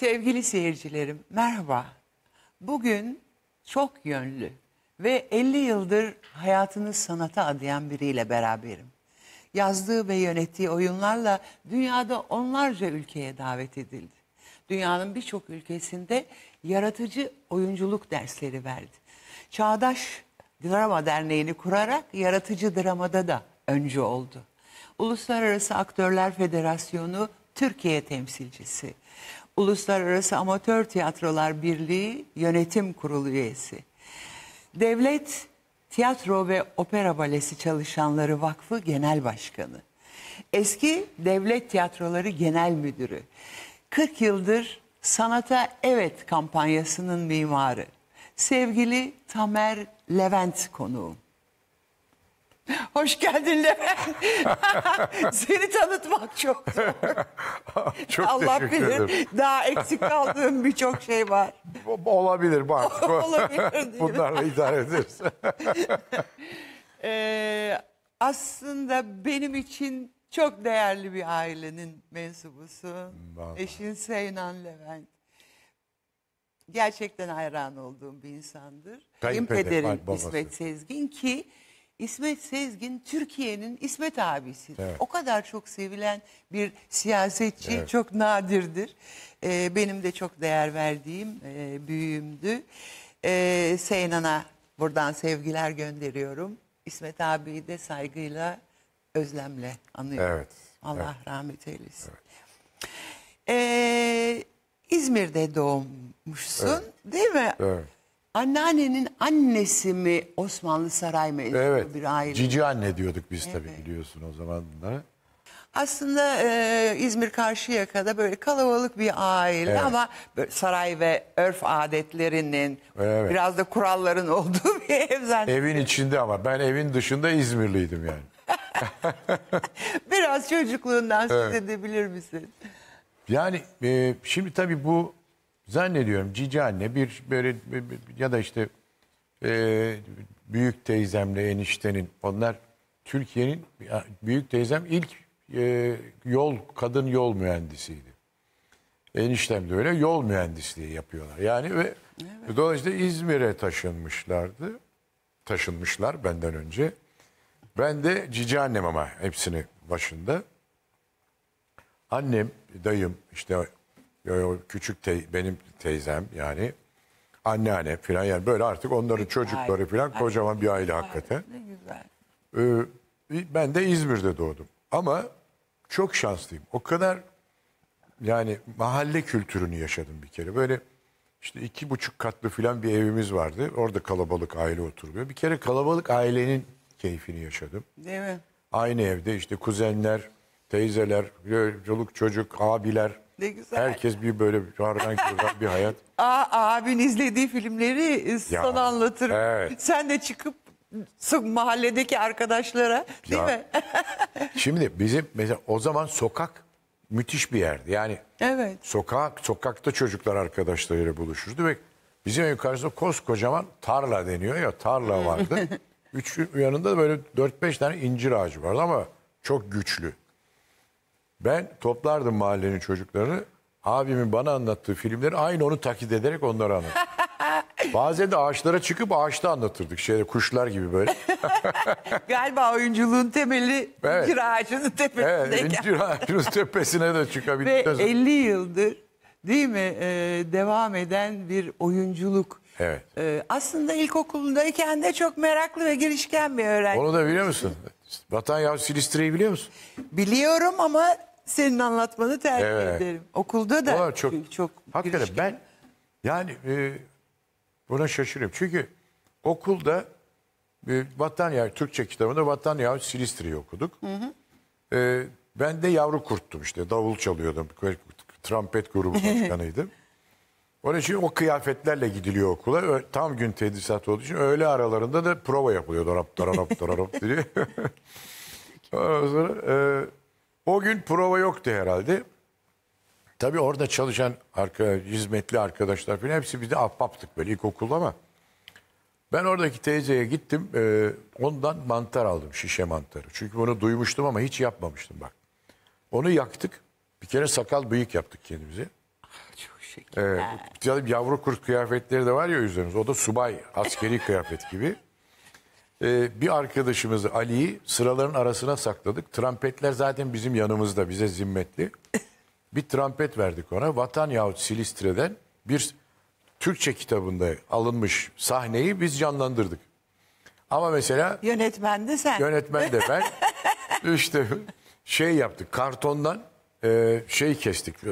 Sevgili seyircilerim merhaba. Bugün çok yönlü ve 50 yıldır hayatını sanata adayan biriyle beraberim. Yazdığı ve yönettiği oyunlarla dünyada onlarca ülkeye davet edildi. Dünyanın birçok ülkesinde yaratıcı oyunculuk dersleri verdi. Çağdaş Drama Derneği'ni kurarak yaratıcı dramada da öncü oldu. Uluslararası Aktörler Federasyonu Türkiye temsilcisi. Uluslararası Amatör Tiyatrolar Birliği Yönetim Kurulu üyesi. Devlet Tiyatro ve Opera Balesi Çalışanları Vakfı Genel Başkanı. Eski Devlet Tiyatroları Genel Müdürü. 40 yıldır Sanata Evet kampanyasının mimarı. Sevgili Tamer Levent konuğum. Hoş geldin Levent. Seni tanıtmak çok zor. çok Allah teşekkür bilir ederim. daha eksik kaldığım birçok şey var. Olabilir bak. Olabilir. Bunlarla idare ederiz. ee, aslında benim için çok değerli bir ailenin mensubusu. Vallahi. Eşin Seynan Levent. Gerçekten hayran olduğum bir insandır. Kayınpederim İsmet Sezgin ki İsmet Sezgin Türkiye'nin İsmet abisi. Evet. O kadar çok sevilen bir siyasetçi evet. çok nadirdir. Ee, benim de çok değer verdiğim e, büyüğümdü. Ee, Seynan'a buradan sevgiler gönderiyorum. İsmet abiyi de saygıyla, özlemle anıyorum. Evet. Allah evet. rahmet eylesin. Evet. Ee, İzmir'de doğmuşsun evet. değil mi? Evet. Anneannenin annesi mi Osmanlı saray mezunu Evet. bir aile? Cici anne diyorduk biz tabii biliyorsun o zaman da. Aslında e, İzmir Karşıyaka'da böyle kalabalık bir aile Evet. ama saray ve örf adetlerinin Evet. biraz da kuralların olduğu bir ev zaten. Evin içinde ama ben evin dışında İzmirliydim yani. Biraz çocukluğundan söz edebilir misin? Yani e, şimdi tabii bu Zannediyorum cici anne bir böyle bir, bir- ya da işte e, büyük teyzemle eniştenin onlar Türkiye'nin büyük teyzem ilk e, yol kadın yol mühendisiydi. Eniştem de öyle yol mühendisliği yapıyorlar. Yani ve dolayısıyla İzmir'e taşınmışlardı. Taşınmışlar benden önce. Ben de cici annem ama hepsini başında. Annem, dayım, işte Yo, küçük te, benim teyzem yani anneanne filan yani böyle artık onların çocukları filan kocaman bir aile hakikaten. Ne güzel. Ee, ben de İzmir'de doğdum. Ama çok şanslıyım. O kadar yani mahalle kültürünü yaşadım bir kere. Böyle işte iki buçuk katlı filan bir evimiz vardı. Orada kalabalık aile oturuyor. Bir kere kalabalık ailenin keyfini yaşadım. Değil mi? Aynı evde işte kuzenler, teyzeler, çoluk çocuk, abiler ne güzel. Herkes bir böyle harbiden güzel bir hayat. Aa, abin izlediği filmleri e, ya, son anlatır. Evet. Sen de çıkıp mahalledeki arkadaşlara değil ya, mi? şimdi bizim mesela o zaman sokak müthiş bir yerdi. Yani evet. sokak sokakta çocuklar arkadaşlarıyla buluşurdu ve bizim ev karşısında koskocaman tarla deniyor ya tarla vardı. Üç yanında böyle 4-5 tane incir ağacı vardı ama çok güçlü. Ben toplardım mahallenin çocuklarını. Abimin bana anlattığı filmleri aynı onu takip ederek onlara anlatırdım. Bazen de ağaçlara çıkıp ağaçta anlatırdık. Şeyde kuşlar gibi böyle. Galiba oyunculuğun temeli evet. incir ağacının tepesindeyken. Evet, incir ağacının tepesine de çıkabildik. Ve 50 yıldır değil mi ee, devam eden bir oyunculuk. Evet. Ee, aslında ilkokulundayken de çok meraklı ve girişken bir öğrenci. Onu da biliyor musun? Vatan Yahu Silistre'yi biliyor musun? Biliyorum ama senin anlatmanı tercih Evet. ederim. Okulda da çok, çünkü çok hakikaten girişken. ben yani e, buna şaşırıyorum. Çünkü okulda e, Battaniye Türkçe kitabında Battaniye Silistri'yi okuduk. E, ben de yavru kurttum işte. Davul çalıyordum. Trompet grubu başkanıydım. Onun için o kıyafetlerle gidiliyor okula. Tam gün tedrisat olduğu için öğle aralarında da prova yapılıyor. Darap darap darap diye. Ondan sonra e, o gün prova yoktu herhalde. Tabii orada çalışan arka, hizmetli arkadaşlar falan hepsi biz de ahbaptık böyle ilkokulda ama. Ben oradaki teyzeye gittim. E, ondan mantar aldım şişe mantarı. Çünkü bunu duymuştum ama hiç yapmamıştım bak. Onu yaktık. Bir kere sakal bıyık yaptık kendimize. Çok şeker. Ee, yavru kurt kıyafetleri de var ya üzerimiz. O da subay askeri kıyafet gibi. Ee, bir arkadaşımız Ali'yi sıraların arasına sakladık. Trampetler zaten bizim yanımızda bize zimmetli. Bir trampet verdik ona. Vatan yahut Silistre'den bir Türkçe kitabında alınmış sahneyi biz canlandırdık. Ama mesela... Yönetmen de sen. Yönetmen de ben. İşte şey yaptık kartondan e, şey kestik. E,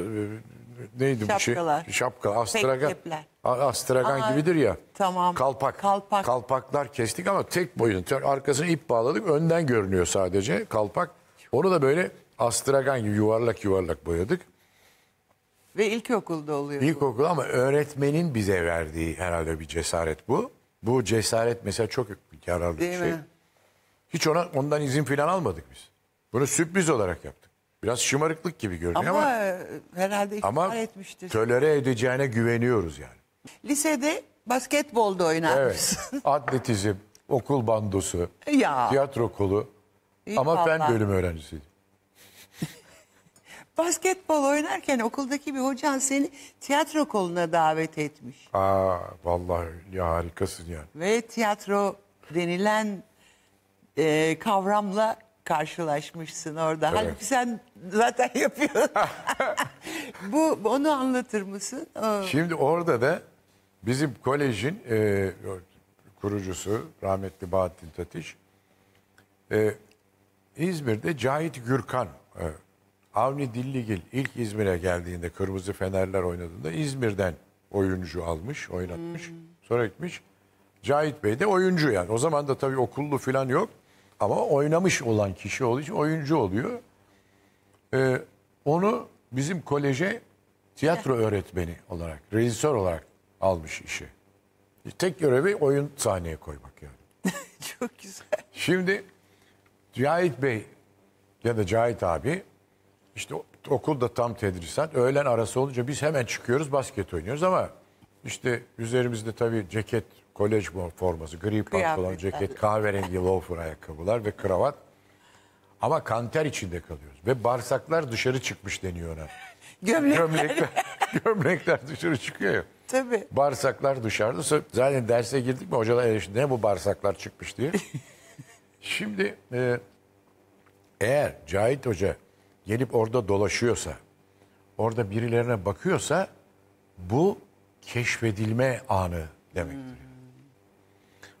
neydi Şapkalar. bu şey? Şapka. Astraga. Mektepler. Astragan Aa, gibidir ya. Tamam. Kalpak. Kalpak. Kalpaklar kestik ama tek boyun. arkasını ip bağladık. Önden görünüyor sadece kalpak. Onu da böyle astragan gibi yuvarlak yuvarlak boyadık. Ve ilkokulda oluyor. İlkokul ama öğretmenin bize verdiği herhalde bir cesaret bu. Bu cesaret mesela çok yararlı Değil bir şey. Mi? Hiç ona ondan izin falan almadık biz. Bunu sürpriz olarak yaptık. Biraz şımarıklık gibi görünüyor ama, ama herhalde ikna etmiştir. Ama tölere edeceğine güveniyoruz yani. Lisede basketbolda oynarmış. Evet. Atletizm, okul bandosu, Ya. tiyatro kolu İyi ama fen vallahi. bölümü öğrencisiydim. Basketbol oynarken okuldaki bir hocan seni tiyatro koluna davet etmiş. Aa vallahi ya harikasın yani. Ve tiyatro denilen e, kavramla karşılaşmışsın orada. Halbuki sen zaten yapıyorsun. Bu onu anlatır mısın? Ee, Şimdi orada da Bizim kolejin e, kurucusu rahmetli Bahattin Tatiş e, İzmir'de Cahit Gürkan e, Avni Dilligil ilk İzmir'e geldiğinde Kırmızı Fenerler oynadığında İzmir'den oyuncu almış, oynatmış. Hmm. Sonra gitmiş. Cahit Bey de oyuncu yani. O zaman da tabii okullu falan yok. Ama oynamış olan kişi olduğu için oyuncu oluyor. Ee, onu bizim koleje tiyatro öğretmeni olarak, rejisör olarak almış işi. E, tek görevi oyun sahneye koymak yani. Çok güzel. Şimdi Cahit Bey ya da Cahit abi işte okulda tam tedrisat. Öğlen arası olunca biz hemen çıkıyoruz basket oynuyoruz ama işte üzerimizde tabii ceket, kolej forması, gri pantolon, ceket, kahverengi loafer ayakkabılar ve kravat. Ama kanter içinde kalıyoruz. Ve bağırsaklar dışarı çıkmış deniyor ona. Gömlekler. Gömlekler, gömlekler dışarı çıkıyor ya. Tabii. Bağırsaklar dışarıda. Zaten derse girdik mi hocalar eleştirdi. Ne bu bağırsaklar çıkmış diye. Şimdi e, eğer Cahit Hoca gelip orada dolaşıyorsa, orada birilerine bakıyorsa bu keşfedilme anı demektir. Hmm.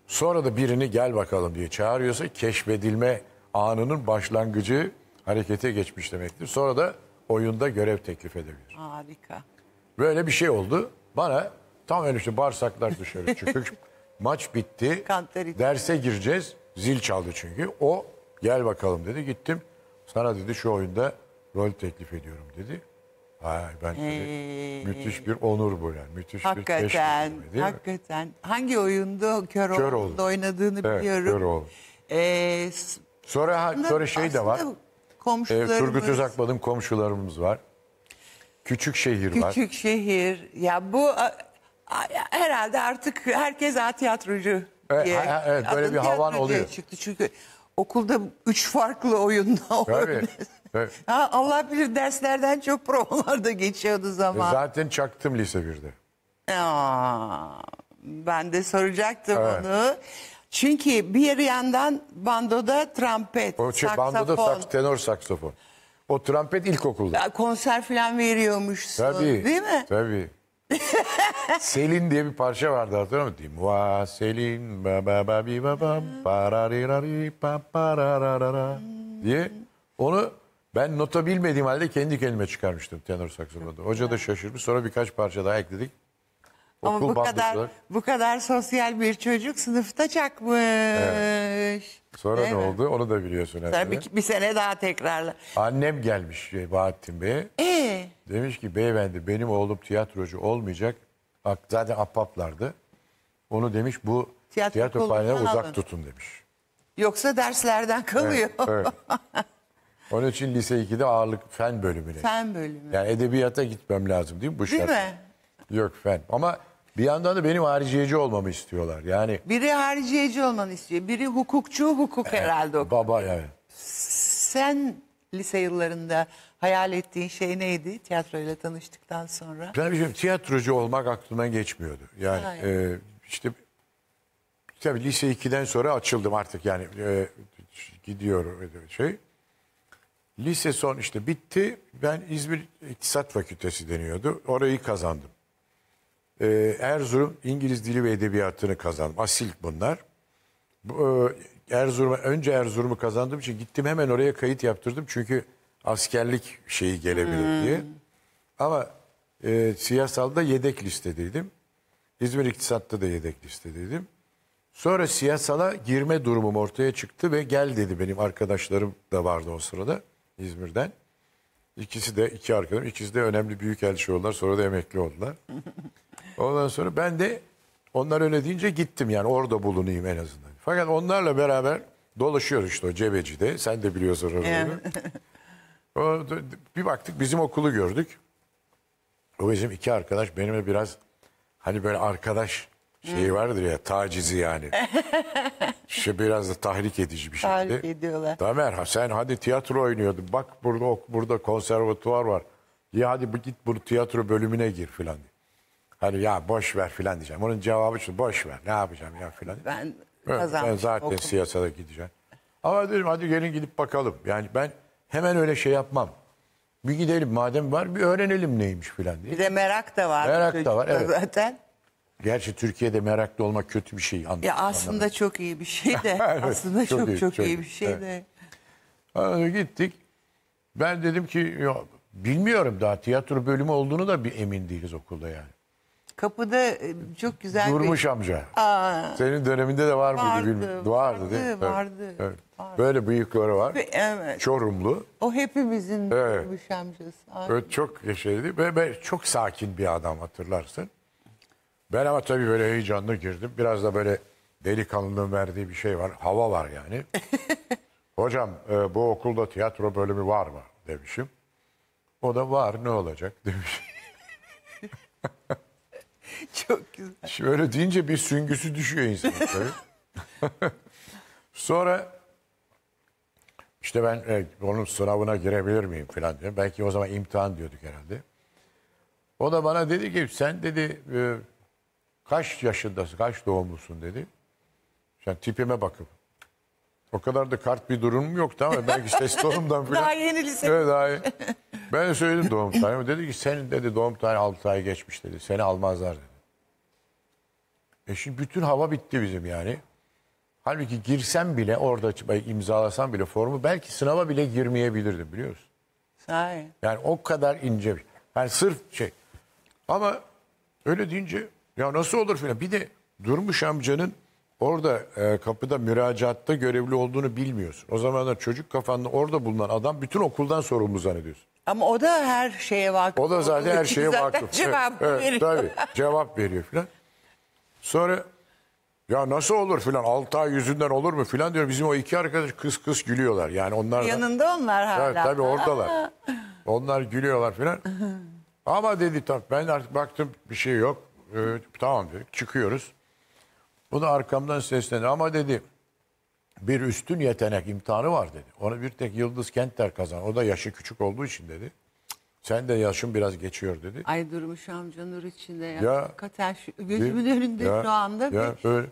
Sonra da birini gel bakalım diye çağırıyorsa keşfedilme anının başlangıcı harekete geçmiş demektir. Sonra da oyunda görev teklif edebilir. Harika. Böyle bir şey oldu. Bana tam öyle işte bağırsaklar dışarı çıkıyor. Maç bitti. Derse gireceğiz. Zil çaldı çünkü. O gel bakalım dedi. Gittim. Sana dedi şu oyunda rol teklif ediyorum dedi. Ay ben dedi, müthiş bir onur bu yani. Müthiş bir keşke. Hakikaten, gibi, hakikaten. Hangi oyunda kör, Kör oldu. oynadığını Evet, biliyorum. böyle oldu. Ee, Sonra, sonra şey de var. aslında Ee, Turgut Özakman'ın komşularımız var. Küçük şehir var. Küçük şehir. Ya bu herhalde artık herkes a tiyatrocu. E, diye- ha- ha- evet, böyle adın bir havan oluyor. Çıktı çünkü okulda üç farklı oyunda oynadı. Allah bilir derslerden çok provalarda geçiyordu e, zaman. Zaten çaktım lise 1'de. ben de soracaktım Evet. onu. Çünkü bir yandan bandoda trompet, şey, saksafon. bandoda sak, tenor saksafon. O trompet ilkokulda. Ya Konser falan veriyormuş. Tabii. Değil mi? Tabii. Selin diye bir parça vardı hatırlamıyor musun? Va Selin ba ba ba bi ba ba pararari pa pararara diye onu ben nota bilmediğim halde kendi kendime çıkarmıştım tenor saksofonda. Hoca da şaşırmış. Sonra birkaç parça daha ekledik. Ama bu bandışlar. kadar bu kadar sosyal bir çocuk sınıfta çakmış. Evet. Sonra Değil ne mi? oldu onu da biliyorsun Sonra herhalde. bir, bir sene daha tekrarla. Annem gelmiş şey, Bahattin Bey'e. Ee, Demiş ki beyefendi benim oğlum tiyatrocu olmayacak. Bak zaten ahbaplardı. Onu demiş bu Tiyatro tiyatro kulübünden uzak alın. tutun demiş. yoksa derslerden kalıyor. Evet. Onun için lise 2'de ağırlık fen bölümüne. Fen bölümü. Yani edebiyata gitmem lazım değil mi bu Değil şartla? mi? Yok fen. Ama bir yandan da benim hariciyeci olmamı istiyorlar. Yani Biri hariciyeci olmanı istiyor. Biri hukukçu, hukuk herhalde o. baba yani. Sen lise yıllarında hayal ettiğin şey neydi tiyatroyla tanıştıktan sonra? Ben bilmiyorum, tiyatrocu olmak aklımdan geçmiyordu. Yani e, işte tabii lise 2'den sonra açıldım artık yani e, gidiyorum e, şey. Lise son işte bitti. Ben İzmir İktisat Fakültesi deniyordu. Orayı kazandım. Ee, Erzurum İngiliz dili ve edebiyatını kazandım. Asil bunlar. E, Erzurum önce Erzurum'u kazandığım için gittim hemen oraya kayıt yaptırdım. Çünkü askerlik şeyi gelebilir hmm. diye. Ama e, siyasalda yedek listedeydim. İzmir İktisat'ta da yedek listedeydim. Sonra siyasala girme durumum ortaya çıktı ve gel dedi benim arkadaşlarım da vardı o sırada İzmir'den. İkisi de iki arkadaşım, ikisi de önemli büyük elçi oldular. Sonra da emekli oldular. Ondan sonra ben de onlar öyle deyince gittim yani orada bulunayım en azından. Fakat onlarla beraber dolaşıyor işte o Cebeci'de. Sen de biliyorsun oraları. o, bir baktık bizim okulu gördük. O bizim iki arkadaş benimle biraz hani böyle arkadaş şeyi vardır ya tacizi yani. işte biraz da tahrik edici bir şekilde. Tahrik ediyorlar. Tamer sen hadi tiyatro oynuyordun. Bak burada burada konservatuvar var. Ya hadi git bu tiyatro bölümüne gir filan. Hani ya boş ver filan diyeceğim. Onun cevabı şu boş ver ne yapacağım ya filan. Ben kazandım. Ben zaten okudum. siyasada gideceğim. Ama dedim hadi gelin gidip bakalım. Yani ben hemen öyle şey yapmam. Bir gidelim madem var bir öğrenelim neymiş filan diye. Bir de merak da var. Merak da var evet. Zaten. Gerçi Türkiye'de meraklı olmak kötü bir şey. Anladım, ya aslında anladım. çok iyi bir şey de. evet, aslında çok çok, iyi, çok, iyi bir şey evet. de. Yani gittik. Ben dedim ki yok, bilmiyorum daha tiyatro bölümü olduğunu da bir emin değiliz okulda yani. Kapıda e, çok güzel Durmuş bir... amca. Aa, Senin döneminde de var mıydı vardı, bilmiyorum. Vardı, vardı değil mi? vardı, evet. vardı. Böyle bıyıkları var. Evet. Çorumlu. O hepimizin Evet. Durmuş amcası. Evet çok şeydi ve ve çok sakin bir adam hatırlarsın. Ben ama tabii böyle heyecanlı girdim. Biraz da böyle delikanlılığın verdiği bir şey var. Hava var yani. Hocam e, bu okulda tiyatro bölümü var mı demişim. O da var ne olacak demiş. Çok güzel. Şöyle deyince bir süngüsü düşüyor insan tabii. Sonra işte ben evet, onun sınavına girebilir miyim falan diyor. Belki o zaman imtihan diyorduk herhalde. O da bana dedi ki sen dedi e, kaç yaşındasın, kaç doğumlusun dedi. Sen tipime bakıp. O kadar da kart bir durumum yoktu ama belki ses tonumdan falan. daha yeni lise. Evet daha yeni. Ben de söyledim doğum tarihimi. Dedi ki senin dedi doğum tarihi 6 ay geçmiş dedi. Seni almazlar dedi. E şimdi bütün hava bitti bizim yani. Halbuki girsem bile orada imzalasam bile formu belki sınava bile girmeyebilirdim biliyor musun? Sahi. Yani o kadar ince bir. Yani sırf şey. Ama öyle deyince ya nasıl olur filan. Bir de Durmuş amcanın orada e, kapıda müracaatta görevli olduğunu bilmiyorsun. O zamanlar çocuk kafanda orada bulunan adam bütün okuldan sorumlu zannediyorsun. Ama o da her şeye vakıf. O da zaten her şeye vakıf. cevap evet, veriyor. Evet, tabii cevap veriyor filan. Sonra ya nasıl olur filan 6 ay yüzünden olur mu filan diyor. Bizim o iki arkadaş kıs kıs gülüyorlar. Yani onlar Yanında onlar hala. Evet, tabii oradalar. Onlar gülüyorlar filan. Ama dedi tabii ben artık baktım bir şey yok. Ee, tamam dedi çıkıyoruz. Bu da arkamdan seslendi ama dedi bir üstün yetenek imtihanı var dedi. Onu bir tek Yıldız Kentler kazan. O da yaşı küçük olduğu için dedi. Sen de yaşın biraz geçiyor dedi. Ay Durmuş amcanın içinde ya. ya Hakikaten şu, gözümün bir, önünde ya, şu anda. Ya, bir, öyle.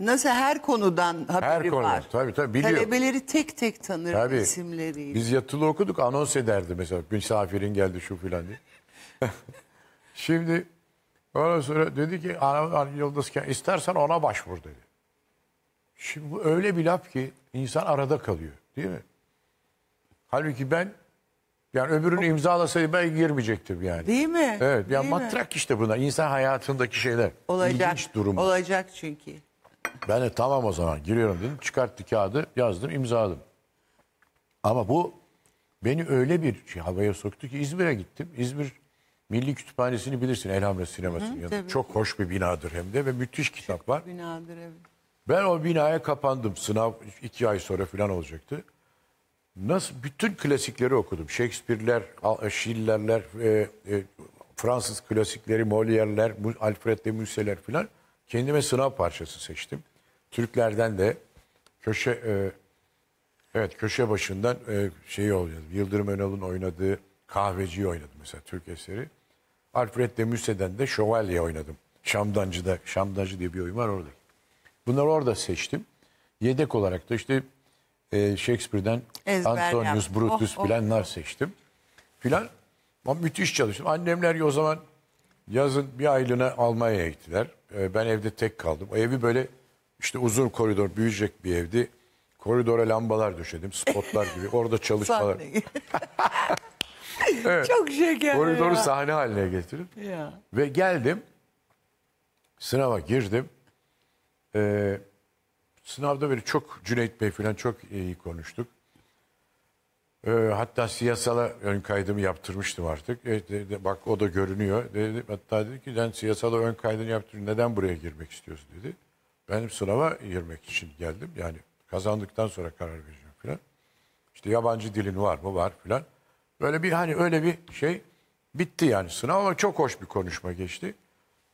Nasıl her konudan haberi her konu, var. Tabii tabii biliyor. Talebeleri tek tek tanır tabii. isimleriyle. Biz yatılı okuduk anons ederdi mesela. Misafirin geldi şu filan diye. Şimdi ondan sonra dedi ki Yıldızken istersen ona başvur dedi. Şimdi bu öyle bir laf ki insan arada kalıyor değil mi? Halbuki ben yani öbürünü imzalasaydı ben girmeyecektim yani. Değil mi? Evet. Ya Değil matrak mi? işte buna. İnsan hayatındaki şeyler. Olacak. İlginç durum. Olacak çünkü. Ben de tamam o zaman giriyorum dedim. Çıkarttı kağıdı yazdım imzaladım. Ama bu beni öyle bir şey, havaya soktu ki İzmir'e gittim. İzmir Milli Kütüphanesi'ni bilirsin Elhamra Sineması'nın yanında. Çok hoş bir binadır hem de ve müthiş kitap var. Binadır evet. Ben o binaya kapandım. Sınav iki ay sonra falan olacaktı. Nasıl bütün klasikleri okudum. Shakespeare'ler, e, Schiller'ler, e, e, Fransız klasikleri, Molière'ler, Alfred de Musset'ler filan. Kendime sınav parçası seçtim. Türklerden de köşe e, evet köşe başından e, şeyi oynadım. Yıldırım Önal'ın oynadığı kahveciyi oynadım mesela Türk eseri. Alfred de Musset'den de Şövalye oynadım. Şamdancı'da, Şamdancı diye bir oyun var orada. Bunları orada seçtim. Yedek olarak da işte e, Shakespeare'den Ezber Antonius yaptım. Brutus oh, bilenler oh. seçtim. Filan ama müthiş çalıştım. Annemler ya o zaman yazın bir aylığına Almanya'ya gittiler. E, ben evde tek kaldım. O evi böyle işte uzun koridor büyüyecek bir evdi. Koridora lambalar döşedim. Spotlar gibi. Orada çalışmalar. evet. Çok şeker Koridoru ya. sahne haline getirdim. Ya. Ve geldim. Sınava girdim. Eee Sınavda böyle çok Cüneyt Bey falan çok iyi konuştuk. E, hatta siyasala ön kaydımı yaptırmıştım artık. E, de, de, bak o da görünüyor. dedi. de, hatta dedi ki ben siyasala ön kaydını yaptırdım. Neden buraya girmek istiyorsun dedi. Benim sınava girmek için geldim. Yani kazandıktan sonra karar vereceğim falan. İşte yabancı dilin var mı? Var falan. Böyle bir hani öyle bir şey bitti yani sınav ama çok hoş bir konuşma geçti.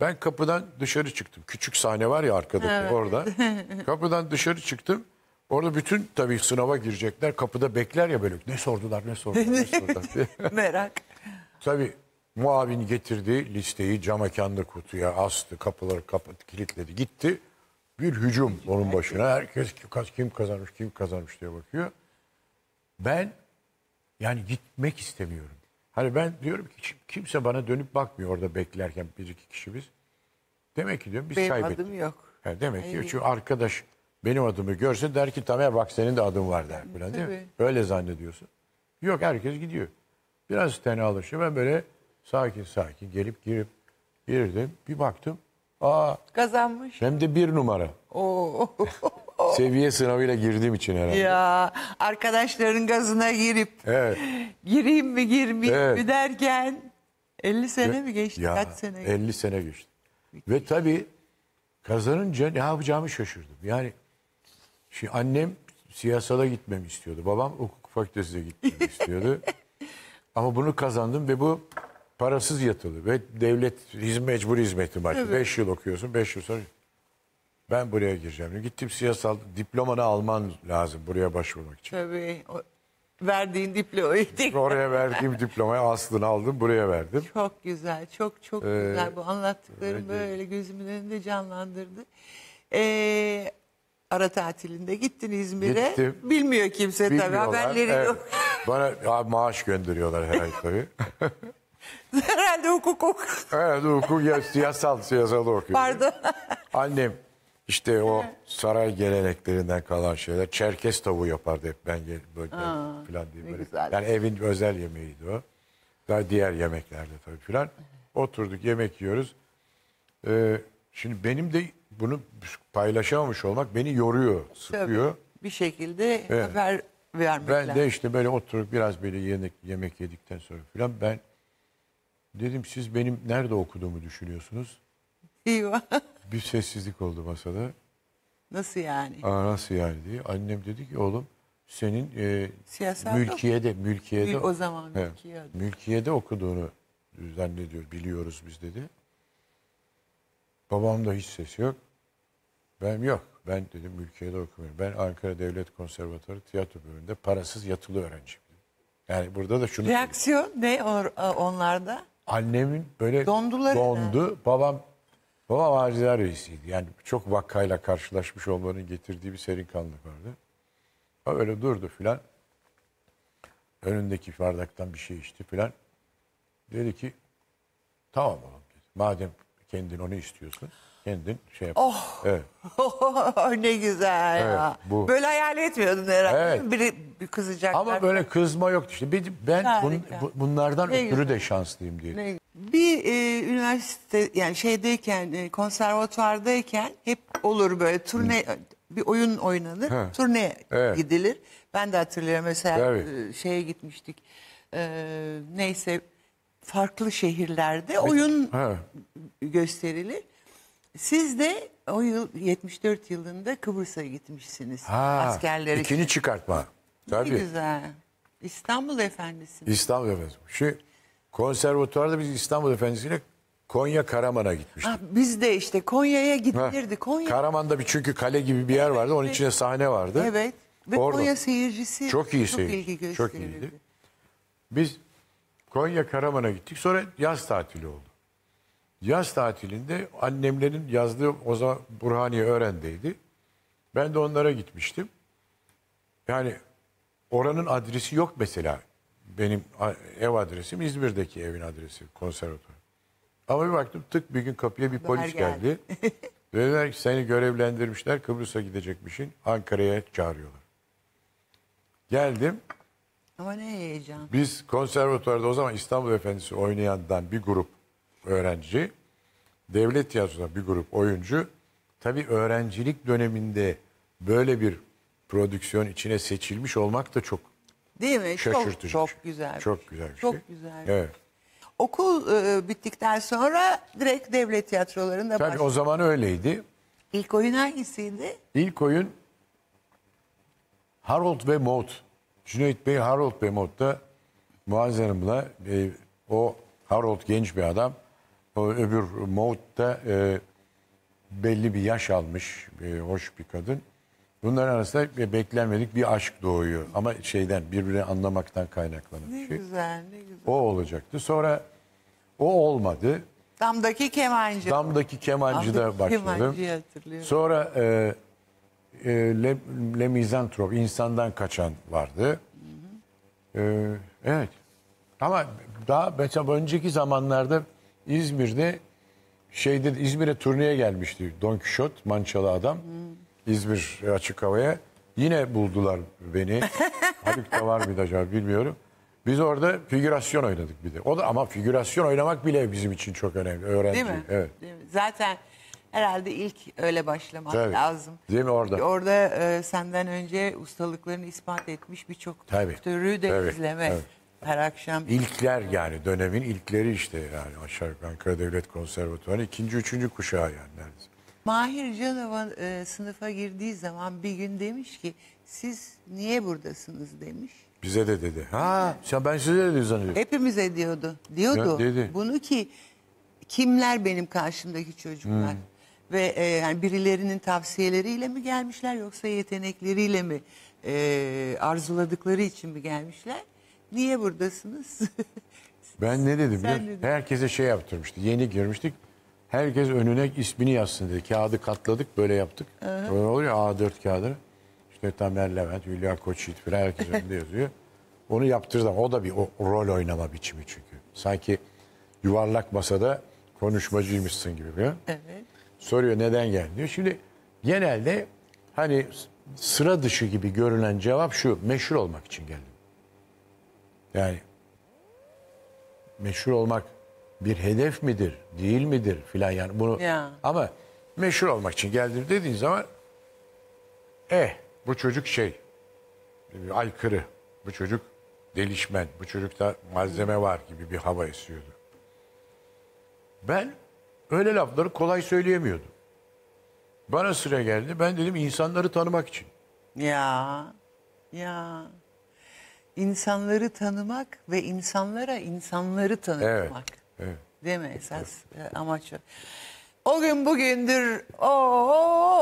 Ben kapıdan dışarı çıktım. Küçük sahne var ya arkadaki evet. orada. kapıdan dışarı çıktım. Orada bütün tabii sınava girecekler. Kapıda bekler ya böyle. Ne sordular, ne sordular, ne sordular Merak. tabii muavin getirdi listeyi cama ekanda kutuya astı. Kapıları kapat, kilitledi. Gitti. Bir hücum onun başına. Herkes kim kazanmış, kim kazanmış diye bakıyor. Ben yani gitmek istemiyorum. Hani ben diyorum ki kimse bana dönüp bakmıyor orada beklerken bir iki kişi biz. Demek ki diyorum biz Benim kaybettik. Benim adım yok. Yani demek Aynen. ki çünkü arkadaş benim adımı görse der ki Tamer bak senin de adın var der. Falan, değil mi? Öyle zannediyorsun. Yok herkes gidiyor. Biraz tenalaşıyor. Ben böyle sakin sakin gelip girip girdim. Bir baktım. Aa. Kazanmış. Hem de bir numara. Oo. Seviye sınavıyla girdiğim için herhalde. Ya arkadaşların gazına girip Evet. gireyim mi girmeyeyim Evet. mi derken 50 sene mi geçti? Ya, Kaç sene geçti? 50 sene geçti. Ve tabii kazanınca ne yapacağımı şaşırdım. Yani şimdi annem siyasala gitmemi istiyordu. Babam hukuk fakültesine gitmemi istiyordu. Ama bunu kazandım ve bu parasız yatılı ve devlet hizmet mecbur hizmeti artık. 5 yıl okuyorsun, 5 yıl sonra ben buraya gireceğim. Gittim siyasal diplomanı alman lazım buraya başvurmak için. Tabii. O, verdiğin diplomayı. Oraya verdiğim diplomayı aslını aldım buraya verdim. Çok güzel. Çok çok ee, güzel. Bu anlattıklarım böyle gözümün önünde canlandırdı. Ee, ara tatilinde gittin İzmir'e. Bilmiyor kimse tabii haberleri evet. yok. Bana ya, maaş gönderiyorlar herhalde. tabii. Herhalde hukuk okuyor. Evet hukuk ya, siyasal siyasal okuyor. Pardon. Annem işte o saray geleneklerinden kalan şeyler. Çerkes tavuğu yapardı hep ben böyle Aa, falan diye böyle. güzel. Yani evin özel yemeğiydi o. Daha diğer yemeklerde tabii filan. Oturduk yemek yiyoruz. Ee, şimdi benim de bunu paylaşamamış olmak beni yoruyor, sıkıyor. Bir şekilde Evet. haber vermekler. Ben de işte böyle oturup biraz böyle yemek, yemek yedikten sonra filan ben dedim siz benim nerede okuduğumu düşünüyorsunuz? Eyvah. Bir sessizlik oldu masada. Nasıl yani? Aa, nasıl yani diye. Annem dedi ki oğlum senin e, Siyasal mülkiyede, mülkiyede, o zaman he, mülkiyede. mülkiyede okuduğunu zannediyor, biliyoruz biz dedi. Babamda hiç ses yok. Ben yok. Ben dedim mülkiyede okumuyorum. Ben Ankara Devlet Konservatuarı tiyatro bölümünde parasız yatılı öğrenciyim. Yani burada da şunu... Reaksiyon ne onlarda? Annemin böyle Dondular dondu. Yani. Babam Babam aciler reisiydi. Yani çok vakayla karşılaşmış olmanın getirdiği bir serin kanlık vardı. O öyle durdu filan. Önündeki bardaktan bir şey içti filan. Dedi ki tamam oğlum dedi. Madem kendin onu istiyorsun kendin şey yap. Oh. Evet. ne güzel evet, ya. Bu. Böyle hayal etmiyordun herhalde. Evet. Biri bir kızacaklar. Ama böyle kızma yoktu işte. Ben bun, bunlardan ne ötürü güzel. de şanslıyım diye. Ne bir e, üniversite yani şeydeyken e, konservatuvardayken hep olur böyle turne bir oyun oynanır. Ha. Turne Evet. gidilir. Ben de hatırlıyorum mesela e, şeye gitmiştik. E, neyse farklı şehirlerde oyun Ha. gösterilir. Siz de o yıl 74 yılında Kıbrıs'a gitmişsiniz. Ha. Askerler için. İkinci çıkartma. Ne güzel. İstanbul Efendisi. İstanbul efendisi. Şu Konservatuvarda biz İstanbul Efendisi'yle Konya Karaman'a gitmiştik. Ha, ah, biz de işte Konya'ya gidilirdi. Konya... Karaman'da bir çünkü kale gibi bir yer vardı. Onun evet. içinde sahne vardı. Evet. Ve Orada. Konya seyircisi çok iyi çok seyirci. ilgi gösterirdi. Çok iyiydi. Biz Konya Karaman'a gittik. Sonra yaz tatili oldu. Yaz tatilinde annemlerin yazdığı o zaman Burhaniye Öğren'deydi. Ben de onlara gitmiştim. Yani oranın adresi yok mesela. Benim ev adresim İzmir'deki evin adresi konservatuvar. Ama bir baktım tık bir gün kapıya bir polis geldi. geldi. Dediler ki seni görevlendirmişler Kıbrıs'a gidecekmişin Ankara'ya çağırıyorlar. Geldim. Ama ne heyecan. Biz konservatuvarda o zaman İstanbul Efendisi oynayandan bir grup öğrenci, devlet tiyatrosunda bir grup oyuncu. Tabii öğrencilik döneminde böyle bir prodüksiyon içine seçilmiş olmak da çok Değil mi? Şaşırtıcı. Çok, çok şey. güzel. Çok güzel çok şey. güzel. Şey. Evet. Şey. Okul e, bittikten sonra direkt devlet tiyatrolarında Tabii başladı. o zaman öyleydi. İlk oyun hangisiydi? İlk oyun Harold ve Maud. Cüneyt Bey Harold ve Maud'da Muaz Hanım'la e, o Harold genç bir adam. O öbür Maud'da e, belli bir yaş almış. E, hoş bir kadın. Bunların arasında beklenmedik bir aşk doğuyor. Ama şeyden birbirini anlamaktan kaynaklanan Ne bir şey. güzel ne güzel. O olacaktı. Sonra o olmadı. Damdaki kemancı. Damdaki kemancıda Damdaki başladım. kemancıyı hatırlıyorum. Sonra e, e, Le, Le Misantrop, insandan kaçan vardı. E, evet. Ama daha mesela önceki zamanlarda İzmir'de şeyde İzmir'e turneye gelmişti Don Kişot, Mançalı adam. İzmir açık havaya. Yine buldular beni. Haluk da var mıydı acaba bilmiyorum. Biz orada figürasyon oynadık bir de. O da ama figürasyon oynamak bile bizim için çok önemli. Öğrenci. Değil mi? Evet. Değil mi? Zaten herhalde ilk öyle başlamak Tabii. lazım. Değil mi orada? orada e, senden önce ustalıklarını ispat etmiş birçok aktörü de Tabii. izleme. Evet. Her akşam. İlkler yani dönemin ilkleri işte yani aşağı yukarı Ankara Devlet Konservatuvarı ikinci üçüncü kuşağı yani neredeyse. Mahir Canova e, sınıfa girdiği zaman bir gün demiş ki siz niye buradasınız demiş. Bize de dedi. Ha sen ben size de dedi Hepimize diyordu. Diyordu. Ya, dedi. Bunu ki kimler benim karşımdaki çocuklar? Hmm. Ve e, yani birilerinin tavsiyeleriyle mi gelmişler yoksa yetenekleriyle mi e, arzuladıkları için mi gelmişler? Niye buradasınız? ben ne dedim? Sen ne dedin? Herkese şey yaptırmıştı. Yeni girmiştik. Herkes önüne ismini yazsın dedi. Kağıdı katladık böyle yaptık. Böyle olur ya A4 kağıdı. İşte Tamer Levent, Hülya Koçyiğit falan herkes önünde yazıyor. Onu yaptırdım. O da bir o, rol oynama biçimi çünkü. Sanki yuvarlak masada konuşmacıymışsın gibi. Biliyor. Evet. Soruyor neden geldi? diyor. Şimdi genelde hani sıra dışı gibi görünen cevap şu. Meşhur olmak için geldim. Yani meşhur olmak bir hedef midir, değil midir filan yani bunu. Ya. Ama meşhur olmak için geldim dediğin zaman eh bu çocuk şey e, aykırı, bu çocuk delişmen, bu çocukta malzeme var gibi bir hava esiyordu. Ben öyle lafları kolay söyleyemiyordum. Bana sıra geldi. Ben dedim insanları tanımak için. Ya, ya. İnsanları tanımak ve insanlara insanları tanıtmak. Evet. Evet. Değil mi esas evet. amaç o. O gün bugündür o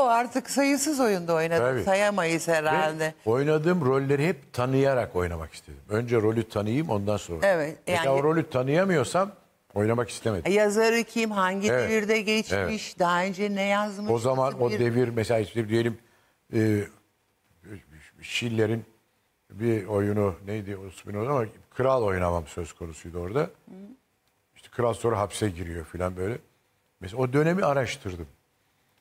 artık sayısız oyunda oynadım. Tabii. Sayamayız herhalde. Ve oynadığım rolleri hep tanıyarak oynamak istedim. Önce rolü tanıyayım ondan sonra. Evet. E, yani... Mesela o rolü tanıyamıyorsam oynamak istemedim. E, yazarı kim, hangi evet. devirde geçmiş, evet. daha önce ne yazmış? O zaman o bir... devir mesela işte diyelim e, Schiller'in bir oyunu neydi ismini o zaman Kral oynamam söz konusuydu orada. Hı kral sonra hapse giriyor falan böyle. Mesela o dönemi araştırdım.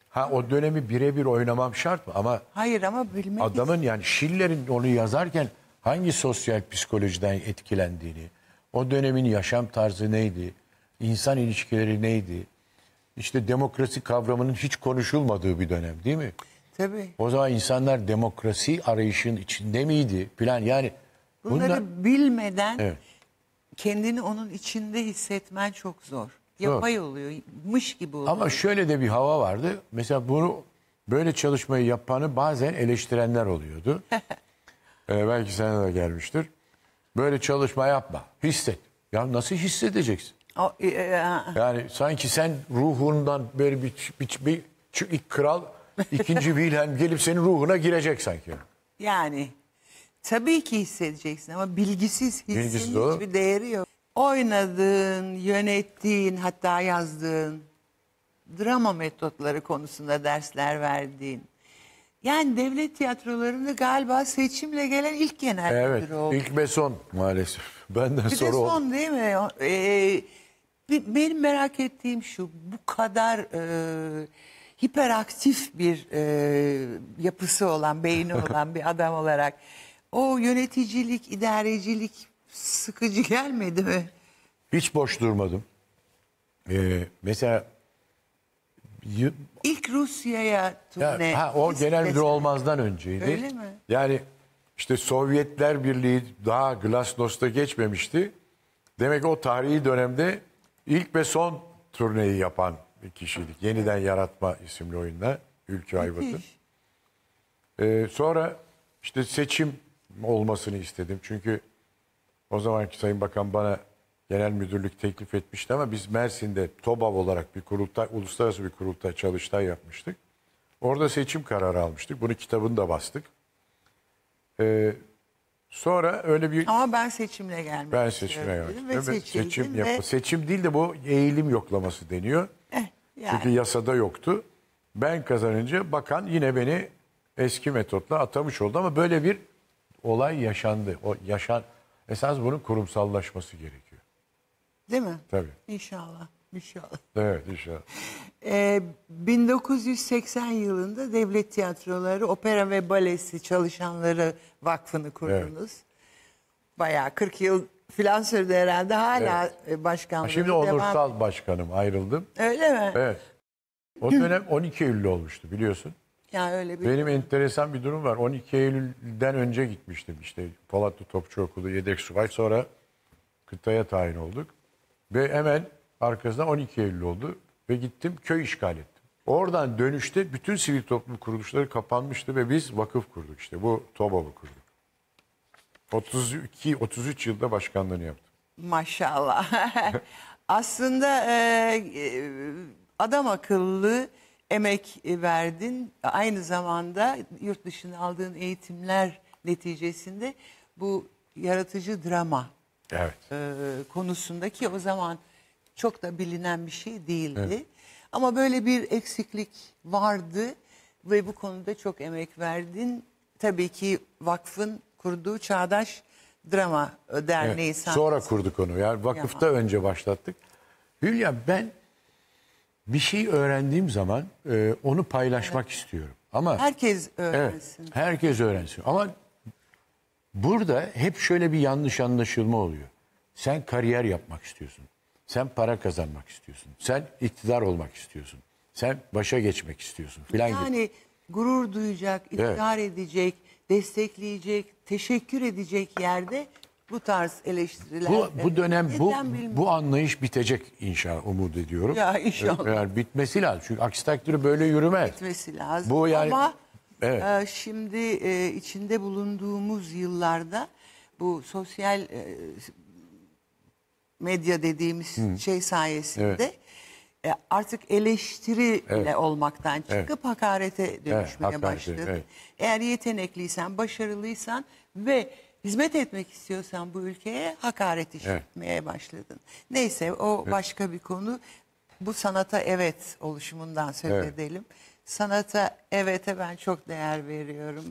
Ha o dönemi birebir oynamam şart mı? Ama Hayır ama bilmek adamın yani Schiller'in onu yazarken hangi sosyal psikolojiden etkilendiğini, o dönemin yaşam tarzı neydi, insan ilişkileri neydi, işte demokrasi kavramının hiç konuşulmadığı bir dönem değil mi? Tabii. O zaman insanlar demokrasi arayışın içinde miydi? Plan yani Bunları bunlar... bilmeden evet kendini onun içinde hissetmen çok zor. Yapay oluyormuş gibi oluyor. Ama şöyle de bir hava vardı. Mesela bunu böyle çalışmayı yapanı bazen eleştirenler oluyordu. ee, belki sana da gelmiştir. Böyle çalışma yapma. Hisset. Ya nasıl hissedeceksin? E, e, e, yani sanki sen ruhundan böyle bir, bir, bir, çünkü ilk kral ikinci Wilhelm gelip senin ruhuna girecek sanki. Yani Tabii ki hissedeceksin ama bilgisiz hissin Bilgisiz hiçbir değeri yok. Oynadığın, yönettiğin, hatta yazdığın, drama metotları konusunda dersler verdiğin. Yani devlet tiyatrolarında galiba seçimle gelen ilk genel Evet. müdür oldu. İlk beson maalesef. Benden Bir sonra de oldu. son değil mi? Ee, bi- benim merak ettiğim şu, bu kadar e, hiperaktif bir e, yapısı olan, beyni olan bir adam olarak o yöneticilik, idarecilik sıkıcı gelmedi mi? Hiç boş durmadım. Ee, mesela ilk Rusya'ya turne. ha, o genel müdür olmazdan önceydi. Öyle mi? Yani işte Sovyetler Birliği daha Glasnost'a geçmemişti. Demek o tarihi dönemde ilk ve son turneyi yapan bir kişiydik. Yeniden Yaratma isimli oyunda ülke Ayvat'ın. Ee, sonra işte seçim olmasını istedim. Çünkü o zamanki Sayın Bakan bana genel müdürlük teklif etmişti ama biz Mersin'de TOBAV olarak bir kurultay, uluslararası bir kurultay çalıştay yapmıştık. Orada seçim kararı almıştık. Bunu kitabında bastık. Ee, sonra öyle bir... Ama ben seçimle gelmek Ben seçimle geldim. Ve seçim, ve... Yapma. seçim değil de bu eğilim yoklaması deniyor. Eh, yani. Çünkü yasada yoktu. Ben kazanınca bakan yine beni eski metotla atamış oldu ama böyle bir olay yaşandı. O yaşan esas bunun kurumsallaşması gerekiyor. Değil mi? Tabii. İnşallah. İnşallah. Evet inşallah. Ee, 1980 yılında Devlet Tiyatroları Opera ve Balesi Çalışanları Vakfı'nı kurdunuz. Evet. Bayağı 40 yıl filan sürdü herhalde hala evet. E, başkanlığı Şimdi onursal başkanım ayrıldım. Öyle mi? Evet. O dönem 12 Eylül olmuştu biliyorsun. Yani öyle bir Benim enteresan bir durum var. 12 Eylül'den önce gitmiştim işte Polatlı Topçu Okulu yedek subay sonra kıtaya tayin olduk. Ve hemen arkasından 12 Eylül oldu ve gittim köy işgal ettim. Oradan dönüşte bütün sivil toplum kuruluşları kapanmıştı ve biz vakıf kurduk işte bu Tobalı kurduk. 32 33 yılda başkanlığını yaptım. maşallah. Aslında e, e, adam akıllı emek verdin. Aynı zamanda yurt dışında aldığın eğitimler neticesinde bu yaratıcı drama evet. e, konusundaki o zaman çok da bilinen bir şey değildi. Evet. Ama böyle bir eksiklik vardı ve bu konuda çok emek verdin. Tabii ki vakfın kurduğu Çağdaş Drama Derneği. Evet, sonra kurduk onu. Yani vakıfta ya. önce başlattık. Hülya ben bir şey öğrendiğim zaman e, onu paylaşmak evet. istiyorum. Ama herkes öğrensin. Evet, herkes öğrensin. Ama burada hep şöyle bir yanlış anlaşılma oluyor. Sen kariyer yapmak istiyorsun. Sen para kazanmak istiyorsun. Sen iktidar olmak istiyorsun. Sen başa geçmek istiyorsun filan yani, gibi. Yani gurur duyacak, iktidar evet. edecek, destekleyecek, teşekkür edecek yerde bu tarz eleştiriler. Bu, bu dönem bu bu anlayış bitecek inşallah umut ediyorum. Ya inşallah. Yani bitmesi lazım. Çünkü aksi takdiri böyle yürümez. Bitmesi lazım. Bu yani ama evet. e, şimdi e, içinde bulunduğumuz yıllarda bu sosyal e, medya dediğimiz Hı. şey sayesinde evet. e, artık eleştiriyle evet. olmaktan çıkıp evet. hakarete dönüşmeye evet, hakarete, başladı. Evet. Eğer yetenekliysen, başarılıysan ve hizmet etmek istiyorsan bu ülkeye hakaret işitmeye evet. başladın. Neyse o evet. başka bir konu. Bu sanata evet oluşumundan söz evet. edelim. Sanata evete ben çok değer veriyorum.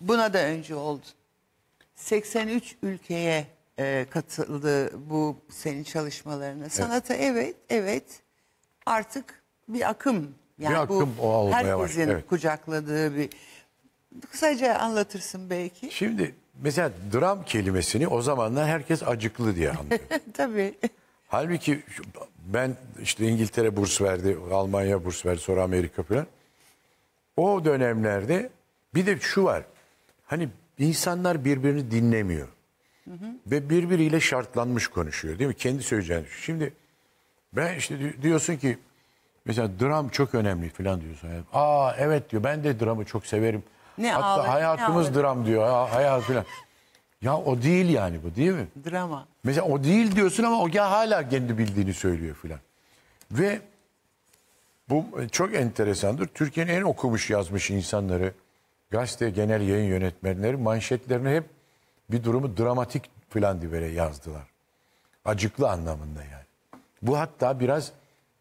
Buna da önce oldu. 83 ülkeye e, katıldı bu senin çalışmalarına. Sanata evet, evet, evet. artık bir akım. Yani bir akım bu o herkesin evet. kucakladığı bir Kısaca anlatırsın belki. Şimdi mesela dram kelimesini o zamanlar herkes acıklı diye anlıyor. Tabii. Halbuki ben işte İngiltere burs verdi, Almanya burs verdi, sonra Amerika falan. O dönemlerde bir de şu var. Hani insanlar birbirini dinlemiyor. Hı hı. Ve birbiriyle şartlanmış konuşuyor değil mi? Kendi söyleyeceğini. Şimdi ben işte diyorsun ki mesela dram çok önemli falan diyorsun. Aa evet diyor ben de dramı çok severim. Ne Hatta ağlarım, hayatımız ne dram diyor. Ha, hayat falan. Ya o değil yani bu değil mi? Drama. Mesela o değil diyorsun ama o ya hala kendi bildiğini söylüyor filan. Ve bu çok enteresandır. Türkiye'nin en okumuş yazmış insanları, gazete genel yayın yönetmenleri manşetlerini hep bir durumu dramatik filan diye yazdılar. Acıklı anlamında yani. Bu hatta biraz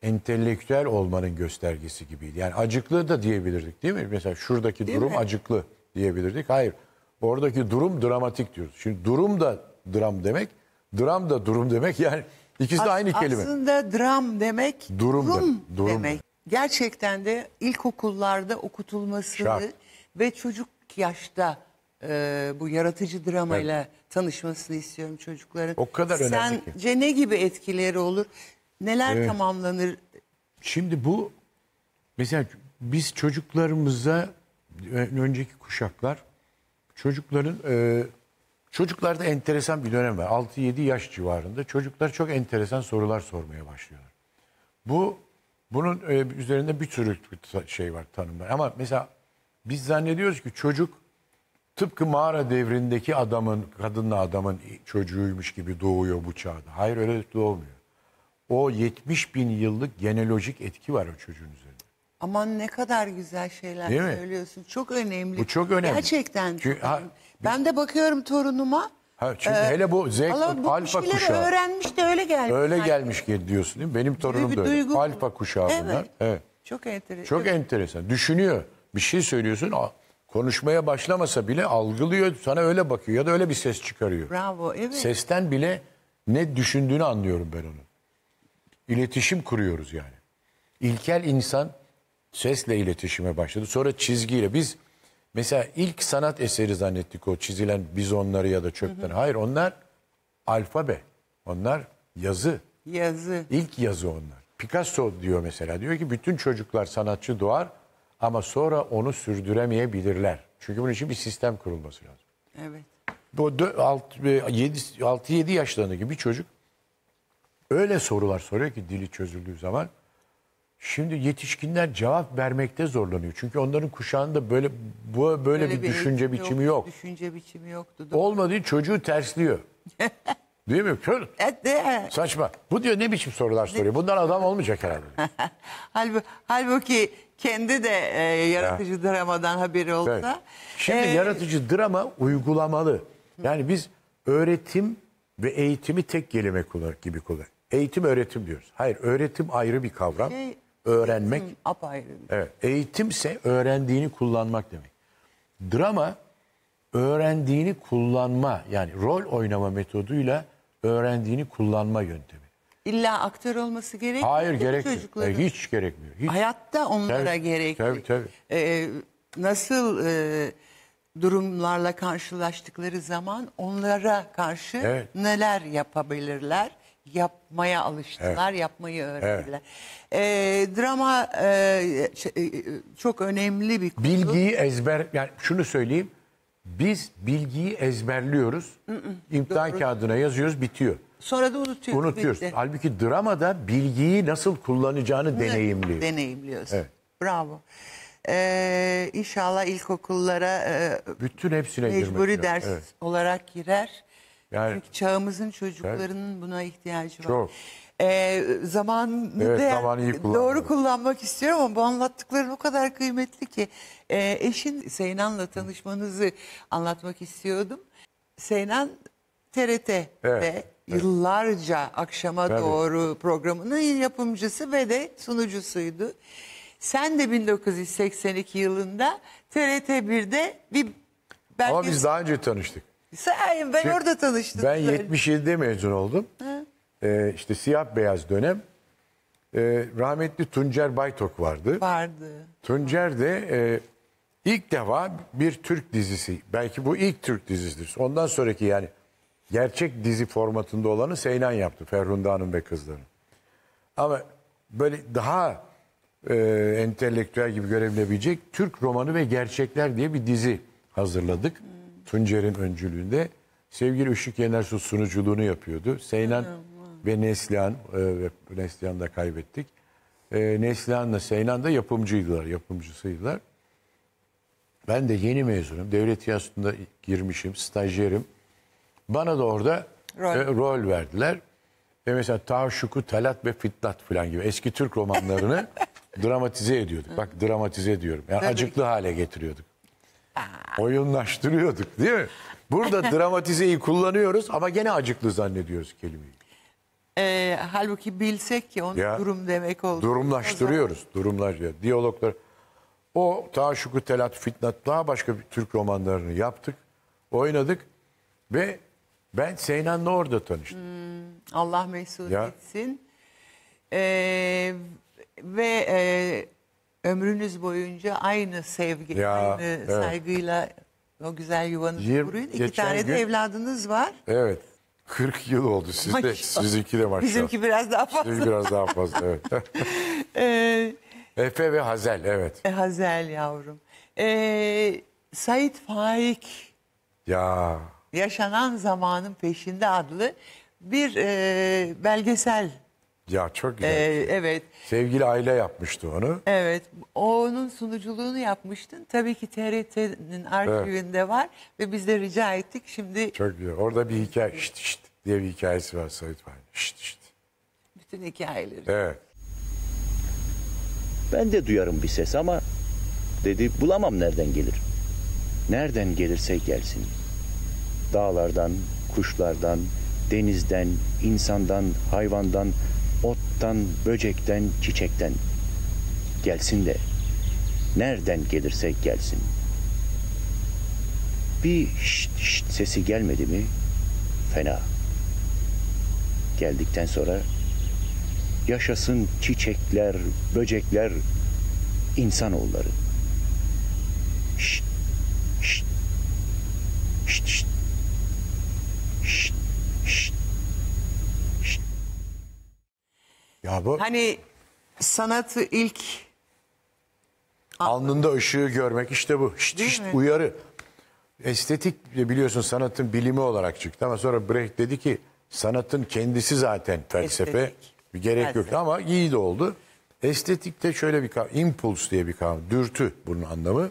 entelektüel olmanın göstergesi gibiydi. Yani acıklı da diyebilirdik değil mi? Mesela şuradaki değil durum mi? acıklı diyebilirdik. Hayır. Oradaki durum dramatik diyoruz. Şimdi durum da dram demek, dram da durum demek. Yani ikisi de aynı kelime. Aslında dram demek, durum, durum, durum demek. Gerçekten de ilkokullarda okutulmasını ve çocuk yaşta e, bu yaratıcı dramayla evet. tanışmasını istiyorum çocukların. O kadar önemli Sence ne gibi etkileri olur? Neler Evet. tamamlanır? Şimdi bu mesela biz çocuklarımıza e, önceki kuşaklar çocukların e, çocuklarda enteresan bir dönem var. 6-7 yaş civarında çocuklar çok enteresan sorular sormaya başlıyorlar. Bu bunun e, üzerinde bir sürü şey var tanımlar. Ama mesela biz zannediyoruz ki çocuk tıpkı mağara devrindeki adamın, kadınla adamın çocuğuymuş gibi doğuyor bu çağda. Hayır öyle doğmuyor o 70 bin yıllık genealojik etki var o çocuğun üzerinde. Aman ne kadar güzel şeyler Değil mi? söylüyorsun. Çok önemli. Bu çok önemli. Gerçekten. Çünkü, çok ha, önemli. Ben de bakıyorum torunuma. Ha, çünkü ee, hele bu Z Allah, bu alfa kuşağı. öğrenmiş de öyle gelmiş. Öyle gelmiş ki diyorsun değil mi? Benim torunum da öyle. Duygu. Alfa kuşağı evet. bunlar. Evet. Çok enteresan. Çok enteresan. Düşünüyor. Bir şey söylüyorsun. Konuşmaya başlamasa bile algılıyor. Sana öyle bakıyor ya da öyle bir ses çıkarıyor. Bravo. Evet. Sesten bile ne düşündüğünü anlıyorum ben onu iletişim kuruyoruz yani. İlkel insan sesle iletişime başladı. Sonra çizgiyle. Biz mesela ilk sanat eseri zannettik o çizilen bizonları ya da çöpten. Hayır onlar alfabe. Onlar yazı. Yazı. İlk yazı onlar. Picasso diyor mesela. Diyor ki bütün çocuklar sanatçı doğar ama sonra onu sürdüremeyebilirler. Çünkü bunun için bir sistem kurulması lazım. Evet. Bu 6-7 e, yaşlarındaki bir çocuk öyle sorular soruyor ki dili çözüldüğü zaman. Şimdi yetişkinler cevap vermekte zorlanıyor. Çünkü onların kuşağında böyle bu böyle, böyle bir, bir düşünce biçimi yok. Düşünce biçimi yoktu. Doğru. Olmadığı çocuğu tersliyor. Değil mi? Kör. E, Saçma. Bu diyor ne biçim sorular soruyor. Bundan adam olmayacak herhalde. halbuki, kendi de e, yaratıcı ya. dramadan haberi olsa. Evet. Şimdi e, yaratıcı drama uygulamalı. Yani biz öğretim ve eğitimi tek kelime kullanıp gibi kullan Eğitim öğretim diyoruz. Hayır öğretim ayrı bir kavram. Şey, Öğrenmek. Eğitim apayrı. Evet. Eğitimse öğrendiğini kullanmak demek. Drama öğrendiğini kullanma yani rol oynama metoduyla öğrendiğini kullanma yöntemi. İlla aktör olması gerekmiyor. Hayır gerekmiyor. E, hiç gerekmiyor. Hiç. Hayatta onlara tabii, gerekli. Tabii tabii. Ee, nasıl e, durumlarla karşılaştıkları zaman onlara karşı evet. neler yapabilirler? yapmaya alıştılar, evet. yapmayı öğrendiler. Evet. E, drama şey, e, çok önemli bir konu. Bilgiyi ezber, yani şunu söyleyeyim. Biz bilgiyi ezberliyoruz, imtihan kağıdına yazıyoruz, bitiyor. Sonra da unutuyoruz. Unutuyoruz. Bitti. Halbuki dramada bilgiyi nasıl kullanacağını evet. deneyimliyor. Deneyimliyorsun. Evet. Bravo. Ee, inşallah ilkokullara e, bütün hepsine mecburi ders evet. olarak girer. Yani, Çünkü çağımızın çocuklarının evet. buna ihtiyacı var. Çok. Ee, zamanı evet, de, zamanı iyi doğru kullanmak istiyorum ama bu anlattıkların o kadar kıymetli ki. Ee, eşin Seynan'la tanışmanızı anlatmak istiyordum. Seynan TRT'de evet, yıllarca evet. akşama Tabii. doğru programının yapımcısı ve de sunucusuydu. Sen de 1982 yılında TRT 1'de bir Ama biz daha önce tanıştık. Sayın ben orada tanıştım. Ben 77'de mezun oldum. Ee, işte siyah beyaz dönem. Ee, rahmetli Tuncer Baytok vardı. Vardı. Tuncer de e, ilk defa bir Türk dizisi. Belki bu ilk Türk dizisidir. Ondan sonraki yani gerçek dizi formatında olanı Seynan yaptı. Ferhunda Hanım ve kızları. Ama böyle daha e, entelektüel gibi görevlebilecek Türk romanı ve gerçekler diye bir dizi hazırladık. Tuncer'in öncülüğünde sevgili Işık Yener Su sunuculuğunu yapıyordu. Seynan ve Neslihan e, ve Neslihan'ı da kaybettik. E, Neslihan'la Seynan da yapımcıydılar, yapımcısıydılar. Ben de yeni mezunum. Devlet Tiyatrosu'nda girmişim, stajyerim. Bana da orada rol, e, rol verdiler. Ve mesela Taşuku, Talat ve Fitlat falan gibi eski Türk romanlarını dramatize ediyorduk. Bak dramatize ediyorum. Yani Tabii. acıklı hale getiriyorduk. Oyunlaştırıyorduk değil mi? Burada dramatizeyi kullanıyoruz ama gene acıklı zannediyoruz kelimeyi. Ee, halbuki bilsek ki onun Ya, durum demek oldu. Durumlaştırıyoruz. Durumlar Diyaloglar. O Taşuku Telat Fitnat daha başka bir Türk romanlarını yaptık. Oynadık ve ben Seynan'la orada tanıştım. Hmm, Allah mesut Ya. etsin. Ee, ve e, ömrünüz boyunca aynı sevgi, Ya, aynı evet. saygıyla o güzel yuvanızı Yirmi- İki tane gün- de evladınız var. Evet. 40 yıl oldu sizde. Sizinki de maşallah. Bizimki biraz daha fazla. Sizinki biraz daha fazla evet. Ee, Efe ve Hazel evet. E, Hazel yavrum. Ee, Sait Faik Ya Yaşanan Zamanın Peşinde adlı bir e, belgesel ya çok güzel. Ee, şey. evet. Sevgili aile yapmıştı onu. Evet. Onun sunuculuğunu yapmıştın. Tabii ki TRT'nin arşivinde evet. var ve biz de rica ettik. Şimdi Çok güzel. Orada bir hikaye şşt şşt diye bir hikayesi var Sait Bey. Şşt şşt. Bütün hikayeleri. Evet. Ben de duyarım bir ses ama dedi bulamam nereden gelir. Nereden gelirse gelsin. Dağlardan, kuşlardan, denizden, insandan, hayvandan, ottan, böcekten, çiçekten. Gelsin de nereden gelirse gelsin. Bir şşt şşt sesi gelmedi mi fena. Geldikten sonra yaşasın çiçekler, böcekler, insanoğulları. Şşt şşt şşt şşt. Ya bu Hani sanatı ilk alnında ışığı görmek işte bu. Şşt, şşt, uyarı. Estetik biliyorsun sanatın bilimi olarak çıktı ama sonra Brecht dedi ki sanatın kendisi zaten felsefe. Estetik. Bir gerek Felsefe. yok ama iyi de oldu. Estetikte şöyle bir kavram, impuls diye bir kavram, dürtü bunun anlamı.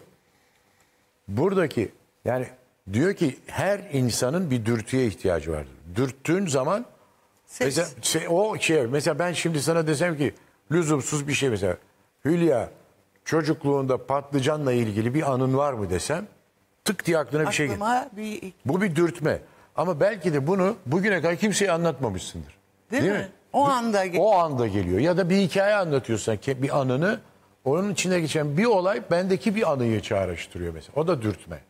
Buradaki yani diyor ki her insanın bir dürtüye ihtiyacı vardır. Dürttüğün zaman Ses. Mesela şey, o şey mesela ben şimdi sana desem ki lüzumsuz bir şey mesela Hülya çocukluğunda patlıcanla ilgili bir anın var mı desem tık diye aklına bir şey gelir. bir... Bu bir dürtme. Ama belki de bunu bugüne kadar kimseye anlatmamışsındır. Değil, Değil mi? mi? O anda geliyor. O anda geliyor. Ya da bir hikaye anlatıyorsan ki bir anını onun içine geçen bir olay bendeki bir anıyı çağrıştırıyor mesela. O da dürtme.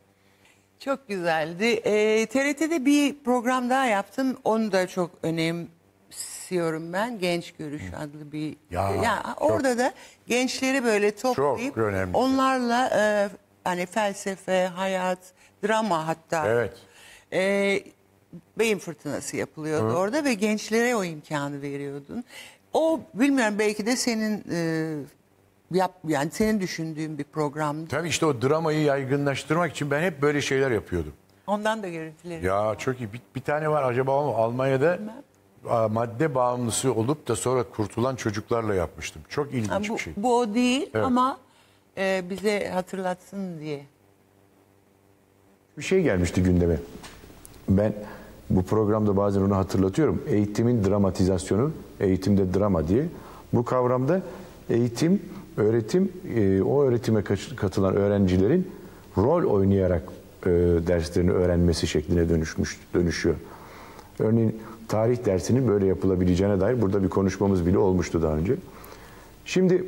Çok güzeldi. E, ee, TRT'de bir program daha yaptın. Onu da çok önemsiyorum ben. Genç Görüş adlı bir... Ya, ya Orada da gençleri böyle toplayıp... Çok Onlarla e, hani felsefe, hayat, drama hatta... Evet. E, beyin fırtınası yapılıyordu Hı. orada ve gençlere o imkanı veriyordun. O bilmiyorum belki de senin... E, yap yani senin düşündüğün bir program. Tabii işte o dramayı yaygınlaştırmak için ben hep böyle şeyler yapıyordum. Ondan da görüntüleri. Ya çok iyi. Bir, bir tane var acaba o Almanya'da a, madde bağımlısı olup da sonra kurtulan çocuklarla yapmıştım. Çok ilginç Ha, bu, bir şey. bu o değil Evet. ama e, bize hatırlatsın diye. Bir şey gelmişti gündeme. Ben bu programda bazen onu hatırlatıyorum. Eğitimin dramatizasyonu, eğitimde drama diye. Bu kavramda eğitim öğretim e, o öğretime katılan öğrencilerin rol oynayarak e, derslerini öğrenmesi şekline dönüşmüş dönüşüyor. Örneğin tarih dersinin böyle yapılabileceğine dair burada bir konuşmamız bile olmuştu daha önce. Şimdi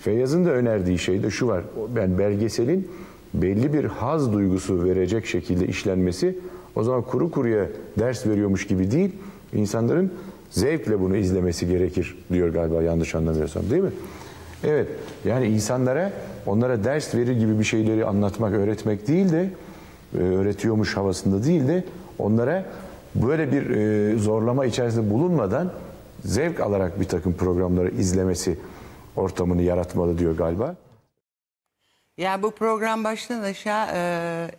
Feyyaz'ın da önerdiği şey de şu var. Ben belgeselin belli bir haz duygusu verecek şekilde işlenmesi o zaman kuru kuruya ders veriyormuş gibi değil, insanların zevkle bunu izlemesi gerekir diyor galiba yanlış anlamıyorsam değil mi? Evet yani insanlara onlara ders verir gibi bir şeyleri anlatmak, öğretmek değil de e, öğretiyormuş havasında değil de onlara böyle bir e, zorlama içerisinde bulunmadan zevk alarak bir takım programları izlemesi ortamını yaratmalı diyor galiba. Ya bu program baştan aşağı e,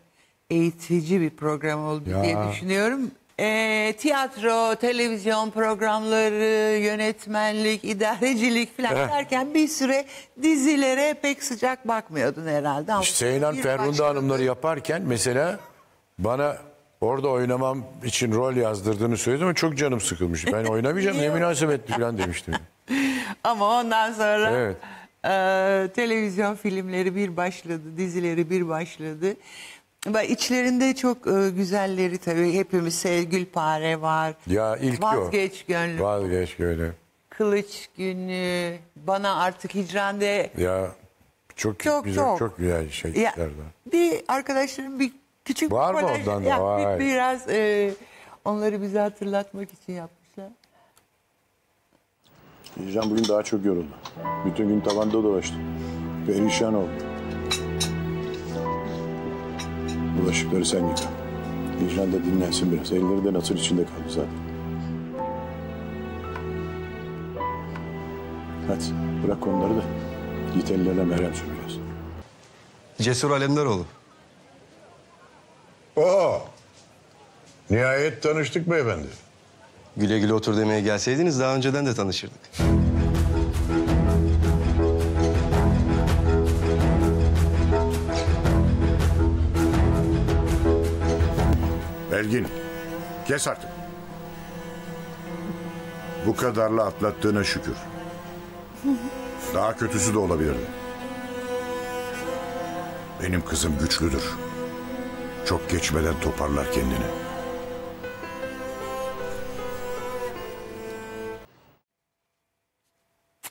eğitici bir program oldu ya. diye düşünüyorum e, tiyatro, televizyon programları, yönetmenlik, idarecilik falan Heh. derken bir süre dizilere pek sıcak bakmıyordun herhalde. Ama İşte Seynan Ferhunda Hanımları yaparken mesela bana orada oynamam için rol yazdırdığını söyledi ama çok canım sıkılmış. Ben oynamayacağım ne münasebetli falan demiştim. ama ondan sonra... Evet. Ee, televizyon filmleri bir başladı, dizileri bir başladı. İçlerinde çok e, güzelleri tabii hepimiz sevgilpare var. Ya ilk Vazgeç gönlüm. Vazgeç gönlüm. Kılıç günü bana artık hicrande Ya çok, Çok, güzel, çok. çok. güzel şey Ya, şekillerden. bir arkadaşlarım bir küçük Var mı kolaj ondan da? yapmış, Vay. biraz e, onları bize hatırlatmak için yapmışlar. Hicran bugün daha çok yoruldu. Bütün gün tavanda dolaştı. Perişan oldu. Bulaşıkları sen yıka. Hicran da dinlensin biraz. Elleri de nasır içinde kaldı zaten. Hadi bırak onları da git ellerine merhem sür biraz. Cesur Alemdaroğlu. Oo! Nihayet tanıştık beyefendi. Güle güle otur demeye gelseydiniz daha önceden de tanışırdık. Belgin, kes artık. Bu kadarla atlattığına şükür. Daha kötüsü de olabilirdi. Benim kızım güçlüdür. Çok geçmeden toparlar kendini.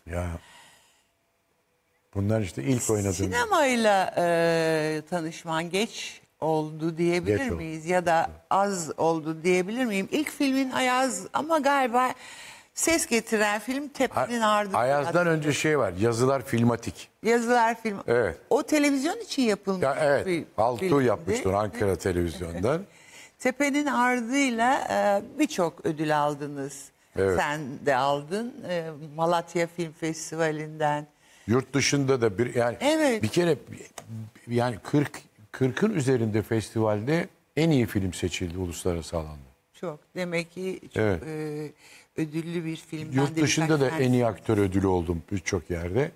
Ya bunlar işte ilk oynadığım... Sinemayla e, tanışman geç oldu diyebilir Geç oldu. miyiz? Ya da az oldu diyebilir miyim? İlk filmin Ayaz ama galiba ses getiren film Tepe'nin ardından. Ayaz'dan önce şey var. Yazılar filmatik. Yazılar film. Evet. O televizyon için yapılmış ya, evet. bir Altuğ yapmıştı Ankara televizyondan. Tepe'nin ardıyla e, birçok ödül aldınız. Evet. Sen de aldın. E, Malatya Film Festivali'nden. Yurt dışında da bir yani evet. bir kere yani 40 40'ın üzerinde festivalde en iyi film seçildi uluslararası alanda. Çok. Demek ki çok Evet. e, ödüllü bir film. Yurt dışında da en iyi aktör ödülü oldum birçok yerde.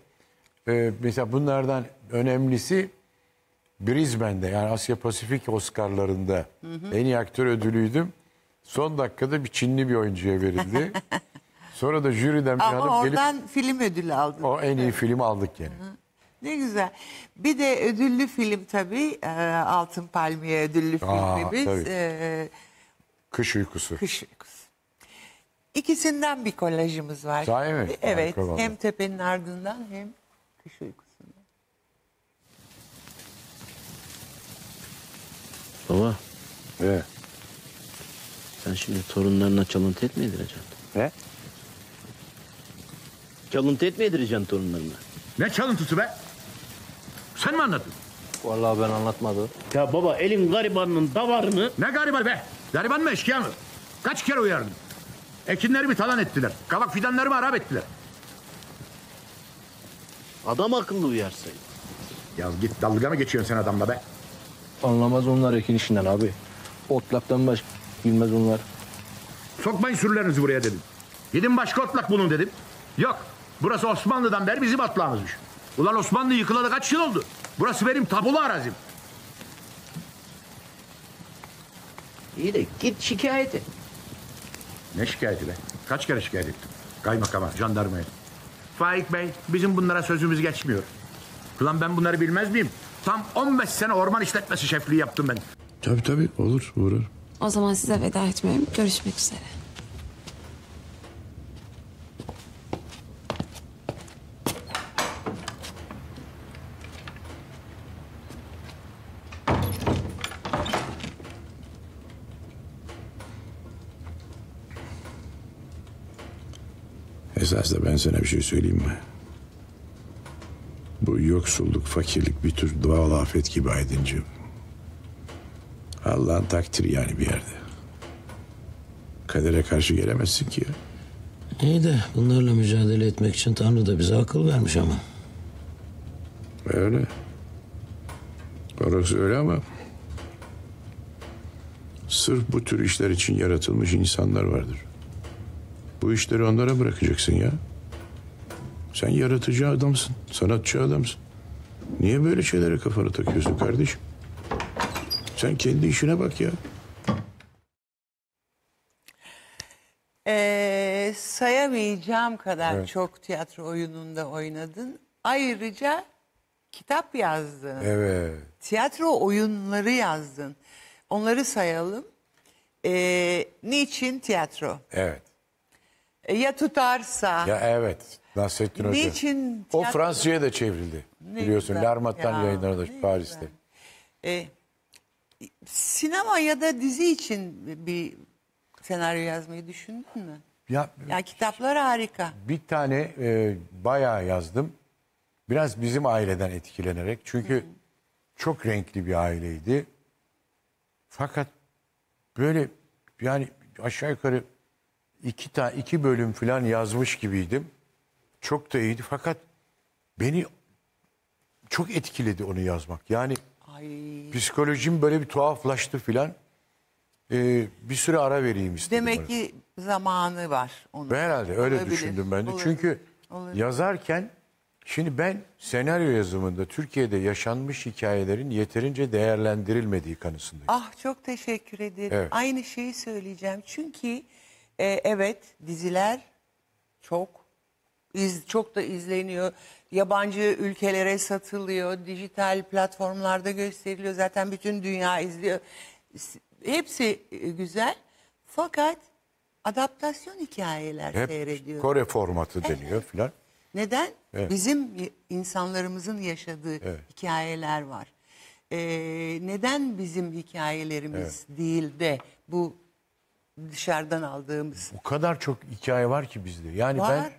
Ee, mesela bunlardan önemlisi Brisbane'de yani Asya Pasifik Oscar'larında en iyi aktör ödülüydüm. Son dakikada bir Çinli bir oyuncuya verildi. Sonra da jüriden bir Ama hanım gelip oradan film ödülü aldın. o en iyi filmi aldık yani. Ne güzel. Bir de ödüllü film tabii. e, Altın Palmiye ödüllü filmi biz. e, Kış uykusu. kış uykusu. İkisinden bir kolajımız var. Sahi mi? E, evet. Harika Hem tepenin ardından hem kış uykusundan. Baba ne? sen şimdi torunlarına çalıntı et mi yedireceksin? Ne? Çalıntı et mi yedireceksin torunlarına? Ne çalıntısı be? Sen mi anlattın? Vallahi ben anlatmadım. Ya baba elin garibanının davarını... Ne gariban be? Gariban mı eşkıya mı? Kaç kere uyardım. Ekinlerimi talan ettiler. Kavak fidanlarımı harap ettiler. Adam akıllı uyarsaydın. Ya git dalga mı geçiyorsun sen adamla be? Anlamaz onlar ekin işinden abi. Otlaktan baş bilmez onlar. Sokmayın sürülerinizi buraya dedim. Gidin başka otlak bulun dedim. Yok. Burası Osmanlı'dan beri bizim atlağımızmış. Ulan Osmanlı yıkılalı kaç yıl oldu? Burası benim tabulu arazim. İyi de git şikayet et. Ne şikayeti be? Kaç kere şikayet ettim. Kaymakama, jandarmaya. Faik Bey, bizim bunlara sözümüz geçmiyor. Ulan ben bunları bilmez miyim? Tam 15 sene orman işletmesi şefliği yaptım ben. Tabii tabii olur uğrar. O zaman size veda etmiyorum. Görüşmek üzere. Esas da ben sana bir şey söyleyeyim mi? Bu yoksulluk, fakirlik bir tür doğal afet gibi Aydıncığım. Allah'ın takdiri yani bir yerde. Kadere karşı gelemezsin ki ya. İyi de bunlarla mücadele etmek için Tanrı da bize akıl vermiş ama. Öyle. Orası öyle ama... Sırf bu tür işler için yaratılmış insanlar vardır. Bu işleri onlara bırakacaksın ya. Sen yaratıcı adamsın, sanatçı adamsın. Niye böyle şeylere kafana takıyorsun kardeşim? Sen kendi işine bak ya. Ee, sayamayacağım kadar evet. çok tiyatro oyununda oynadın. Ayrıca kitap yazdın. Evet. Tiyatro oyunları yazdın. Onları sayalım. Ee, niçin tiyatro? Evet. E, ya tutarsa. Ya evet. Nasrettin Hoca. Niçin? O tiyatro- Fransa'ya da çevrildi. Ne biliyorsun. Larmat'tan Ya, yayınlandı Paris'te. E, sinema ya da dizi için bir senaryo yazmayı düşündün mü? Ya Ya kitaplar harika. bir tane e, bayağı yazdım. Biraz bizim aileden etkilenerek. Çünkü çok renkli bir aileydi. Fakat böyle yani aşağı yukarı iki, ta, iki bölüm falan yazmış gibiydim. Çok da iyiydi fakat beni çok etkiledi onu yazmak. Yani Ay. psikolojim böyle bir tuhaflaştı filan. Ee, bir süre ara vereyim istedim. Demek bana. ki zamanı var. Onun. Ben herhalde öyle Olabilir. düşündüm ben de. Olabilir. Çünkü Olabilir. yazarken şimdi ben senaryo yazımında Türkiye'de yaşanmış hikayelerin yeterince değerlendirilmediği kanısındayım. Ah çok teşekkür ederim. Evet. Aynı şeyi söyleyeceğim. Çünkü e, evet diziler çok iz, çok da izleniyor. Yabancı ülkelere satılıyor. Dijital platformlarda gösteriliyor. Zaten bütün dünya izliyor. Hepsi e, güzel. Fakat adaptasyon hikayeler Hep seyrediyor. Kore formatı deniyor evet. filan. Neden? Evet. Bizim insanlarımızın yaşadığı evet. hikayeler var. Ee, neden bizim hikayelerimiz evet. değil de bu dışarıdan aldığımız. O kadar çok hikaye var ki bizde. Yani var. ben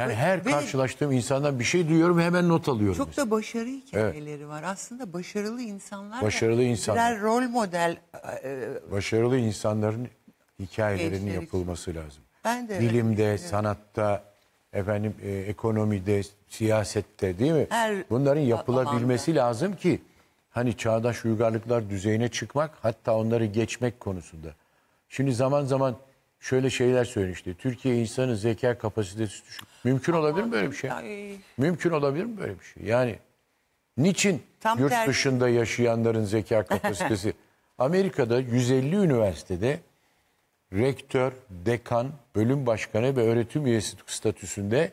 yani ve, her ve karşılaştığım insandan bir şey duyuyorum hemen not alıyorum. Çok mesela. da başarı hikayeleri evet. var. Aslında başarılı insanlar başarılı da insanlar. rol model e, e, başarılı insanların hikayelerinin gençlerik. yapılması lazım. Ben de bilimde, evet. sanatta, efendim e, ekonomide, siyasette değil mi? Her Bunların yapılabilmesi alanda. lazım ki hani çağdaş uygarlıklar düzeyine çıkmak hatta onları geçmek konusunda. Şimdi zaman zaman şöyle şeyler söylüyor Türkiye insanın zeka kapasitesi düşük. Mümkün Ama olabilir mi böyle bir şey? Ay. Mümkün olabilir mi böyle bir şey? Yani niçin Tam yurt tersi. dışında yaşayanların zeka kapasitesi? Amerika'da 150 üniversitede rektör, dekan, bölüm başkanı ve öğretim üyesi statüsünde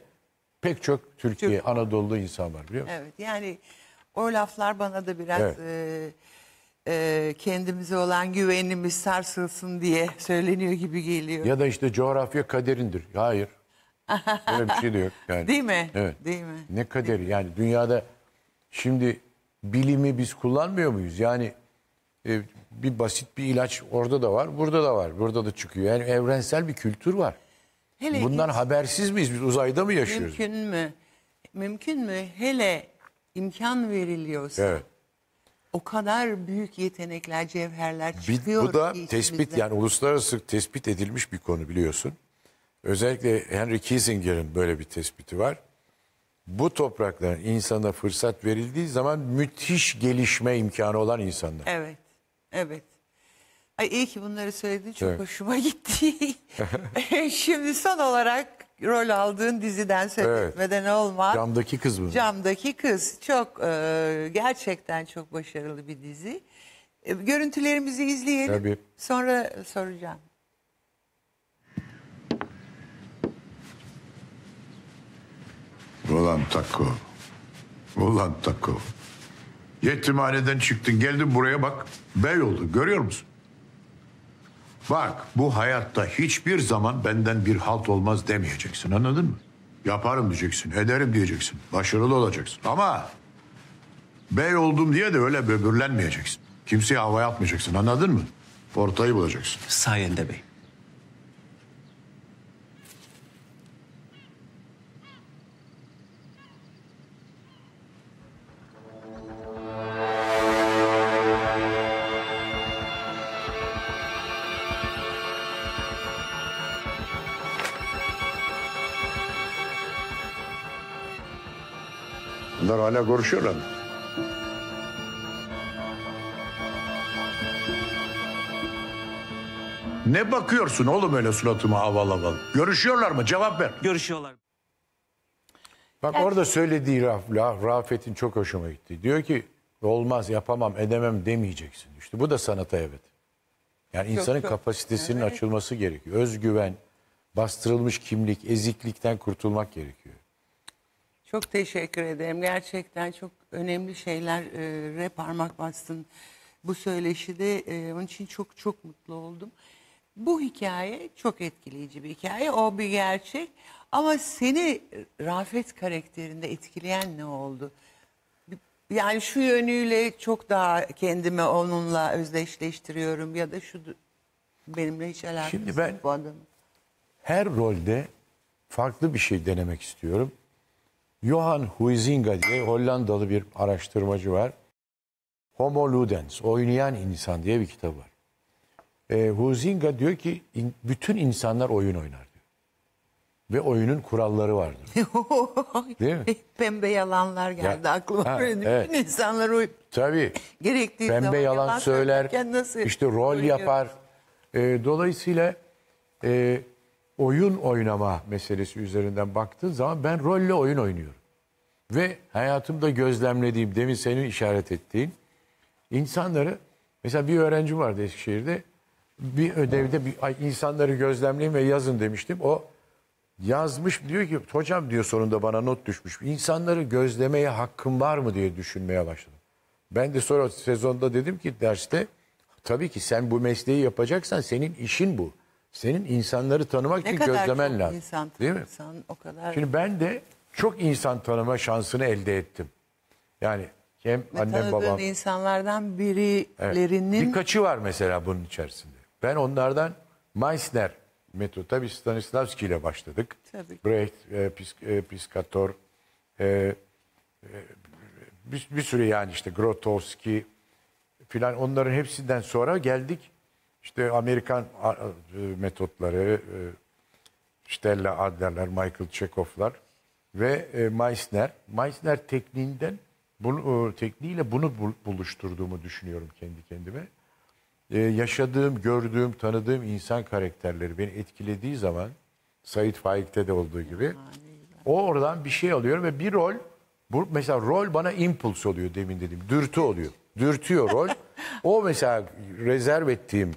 pek çok Türkiye, Türk. Anadolu'da insan var biliyor musun? Evet yani o laflar bana da biraz... Evet. E, e, kendimize olan güvenimiz sarsılsın diye söyleniyor gibi geliyor. Ya da işte coğrafya kaderindir. Hayır. Böyle bir şey de yok. Yani. Değil mi? Evet. Değil mi? Ne kaderi? Yani dünyada şimdi bilimi biz kullanmıyor muyuz? Yani e, bir basit bir ilaç orada da var, burada da var, burada da çıkıyor. Yani evrensel bir kültür var. Hele Bundan hiç... habersiz miyiz? Biz uzayda mı yaşıyoruz? Mümkün mü? Mümkün mü? Hele imkan veriliyorsa. Evet o kadar büyük yetenekler, cevherler çıkıyor. Bu da tespit yani uluslararası tespit edilmiş bir konu biliyorsun. Özellikle Henry Kissinger'ın böyle bir tespiti var. Bu toprakların insana fırsat verildiği zaman müthiş gelişme imkanı olan insanlar. Evet, evet. Ay iyi ki bunları söyledin çok evet. hoşuma gitti. Şimdi son olarak rol aldığın diziden söz Evet. etmeden olmaz. Camdaki kız mı? Camdaki Kız çok e, gerçekten çok başarılı bir dizi. E, görüntülerimizi izleyelim. Tabii. Sonra soracağım. Ulan Takko. Ulan Takko. Yetimhaneden çıktın geldin buraya bak. bey oldu, görüyor musun? Bak bu hayatta hiçbir zaman benden bir halt olmaz demeyeceksin anladın mı? Yaparım diyeceksin, ederim diyeceksin, başarılı olacaksın. Ama bey oldum diye de öyle böbürlenmeyeceksin. Kimseye hava atmayacaksın anladın mı? Ortayı bulacaksın. Sayende bey. Bunlar hala görüşüyorlar mı? Ne bakıyorsun oğlum öyle suratıma aval aval. Görüşüyorlar mı? Cevap ver. Görüşüyorlar. Bak evet. orada söylediği laf, Rafet'in çok hoşuma gitti. Diyor ki olmaz yapamam edemem demeyeceksin. İşte bu da sanata evet. Yani çok, insanın çok. kapasitesinin evet. açılması gerekiyor. Özgüven, bastırılmış kimlik, eziklikten kurtulmak gerekiyor. Çok teşekkür ederim. Gerçekten çok önemli şeyler. şeylere parmak bastın bu söyleşide. E, onun için çok çok mutlu oldum. Bu hikaye çok etkileyici bir hikaye. O bir gerçek. Ama seni e, Rafet karakterinde etkileyen ne oldu? Yani şu yönüyle çok daha kendimi onunla özdeşleştiriyorum ya da şu benimle hiç alakası yok bu adam. her rolde farklı bir şey denemek istiyorum. Johan Huizinga diye Hollandalı bir araştırmacı var. Homo Ludens, oynayan insan diye bir kitabı var. E, Huizinga diyor ki in, bütün insanlar oyun oynar diyor. Ve oyunun kuralları vardır. Değil mi? Pembe yalanlar geldi ya, aklıma. Ha, Bütün evet. insanlar oyun. Tabii. Gerektiği Pembe zaman yalan, yalan söyler, nasıl işte rol oynuyor? yapar. E, dolayısıyla e, oyun oynama meselesi üzerinden baktığın zaman ben rolle oyun oynuyorum. Ve hayatımda gözlemlediğim, demin senin işaret ettiğin insanları, mesela bir öğrencim vardı Eskişehir'de, bir ödevde bir, insanları gözlemleyin ve yazın demiştim. O yazmış diyor ki hocam diyor sonunda bana not düşmüş. İnsanları gözlemeye hakkım var mı diye düşünmeye başladım. Ben de sonra sezonda dedim ki derste tabii ki sen bu mesleği yapacaksan senin işin bu. Senin insanları tanımak ne için gözlemen lazım. Insan, değil mi? Insan, o kadar. Şimdi ben de çok insan tanıma şansını elde ettim. Yani hem Ve annem babam. insanlardan birilerinin. Evet. Birkaçı var mesela bunun içerisinde. Ben onlardan Meissner metodu. Tabii Stanislavski ile başladık. Tabii. Brecht, e, Pisk, e, Piskator, e, e, bir, bir sürü yani işte Grotowski filan onların hepsinden sonra geldik işte Amerikan e, metotları, e, Stella Adler'ler, Michael Chekhov'lar ve e, Meissner. Meissner tekniğinden bunu, tekniğiyle bunu buluşturduğumu düşünüyorum kendi kendime. yaşadığım, gördüğüm, tanıdığım insan karakterleri beni etkilediği zaman Said Faik'te de olduğu gibi o oradan bir şey alıyorum ve bir rol bu mesela rol bana impuls oluyor demin dedim, Dürtü oluyor. Dürtüyor rol. o mesela rezerv ettiğim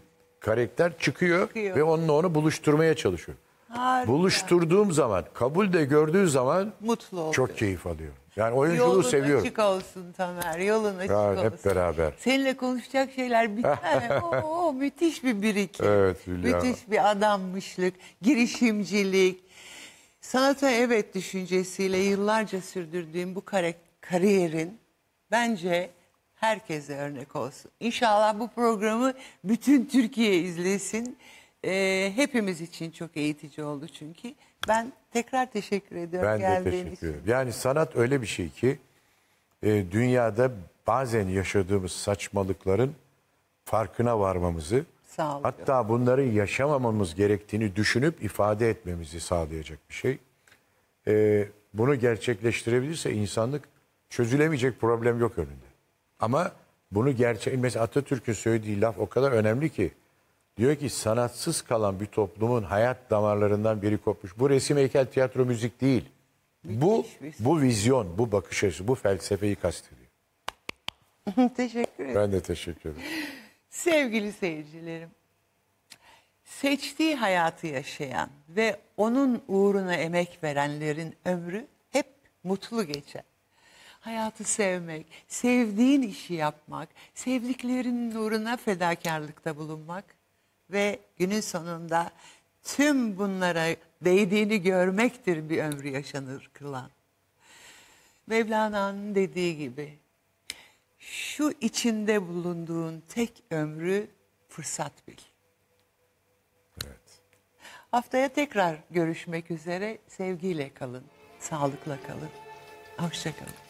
karakter çıkıyor, çıkıyor. ve onunla onu buluşturmaya çalışıyor. Harika. Buluşturduğum zaman, kabul de gördüğü zaman mutlu oluyor. Çok keyif alıyor. Yani oyunculuğu Yolun seviyorum. Yolun açık olsun Tamer. Yolun açık ya, olsun. Hep beraber. Seninle konuşacak şeyler biter. Oo, müthiş bir birikim. Evet Hülya. Müthiş bir adammışlık, girişimcilik. Sanata evet düşüncesiyle yıllarca sürdürdüğüm bu kar kariyerin bence herkese örnek olsun. İnşallah bu programı bütün Türkiye izlesin. Ee, hepimiz için çok eğitici oldu çünkü. Ben tekrar teşekkür ediyorum Ben de teşekkür ederim. Yani sanat öyle bir şey ki e, dünyada bazen yaşadığımız saçmalıkların farkına varmamızı Sağ olun. hatta bunları yaşamamamız gerektiğini düşünüp ifade etmemizi sağlayacak bir şey. E, bunu gerçekleştirebilirse insanlık çözülemeyecek problem yok önünde. Ama bunu gerçek, mesela Atatürk'ün söylediği laf o kadar önemli ki. Diyor ki sanatsız kalan bir toplumun hayat damarlarından biri kopmuş. Bu resim, heykel, tiyatro, müzik değil. Bu, bu vizyon, bu bakış açısı, bu felsefeyi kastediyor. teşekkür ederim. Ben de teşekkür ederim. Sevgili seyircilerim, seçtiği hayatı yaşayan ve onun uğruna emek verenlerin ömrü hep mutlu geçer hayatı sevmek, sevdiğin işi yapmak, sevdiklerinin uğruna fedakarlıkta bulunmak ve günün sonunda tüm bunlara değdiğini görmektir bir ömrü yaşanır kılan. Mevlana'nın dediği gibi şu içinde bulunduğun tek ömrü fırsat bil. Evet. Haftaya tekrar görüşmek üzere. Sevgiyle kalın, sağlıkla kalın. Hoşçakalın.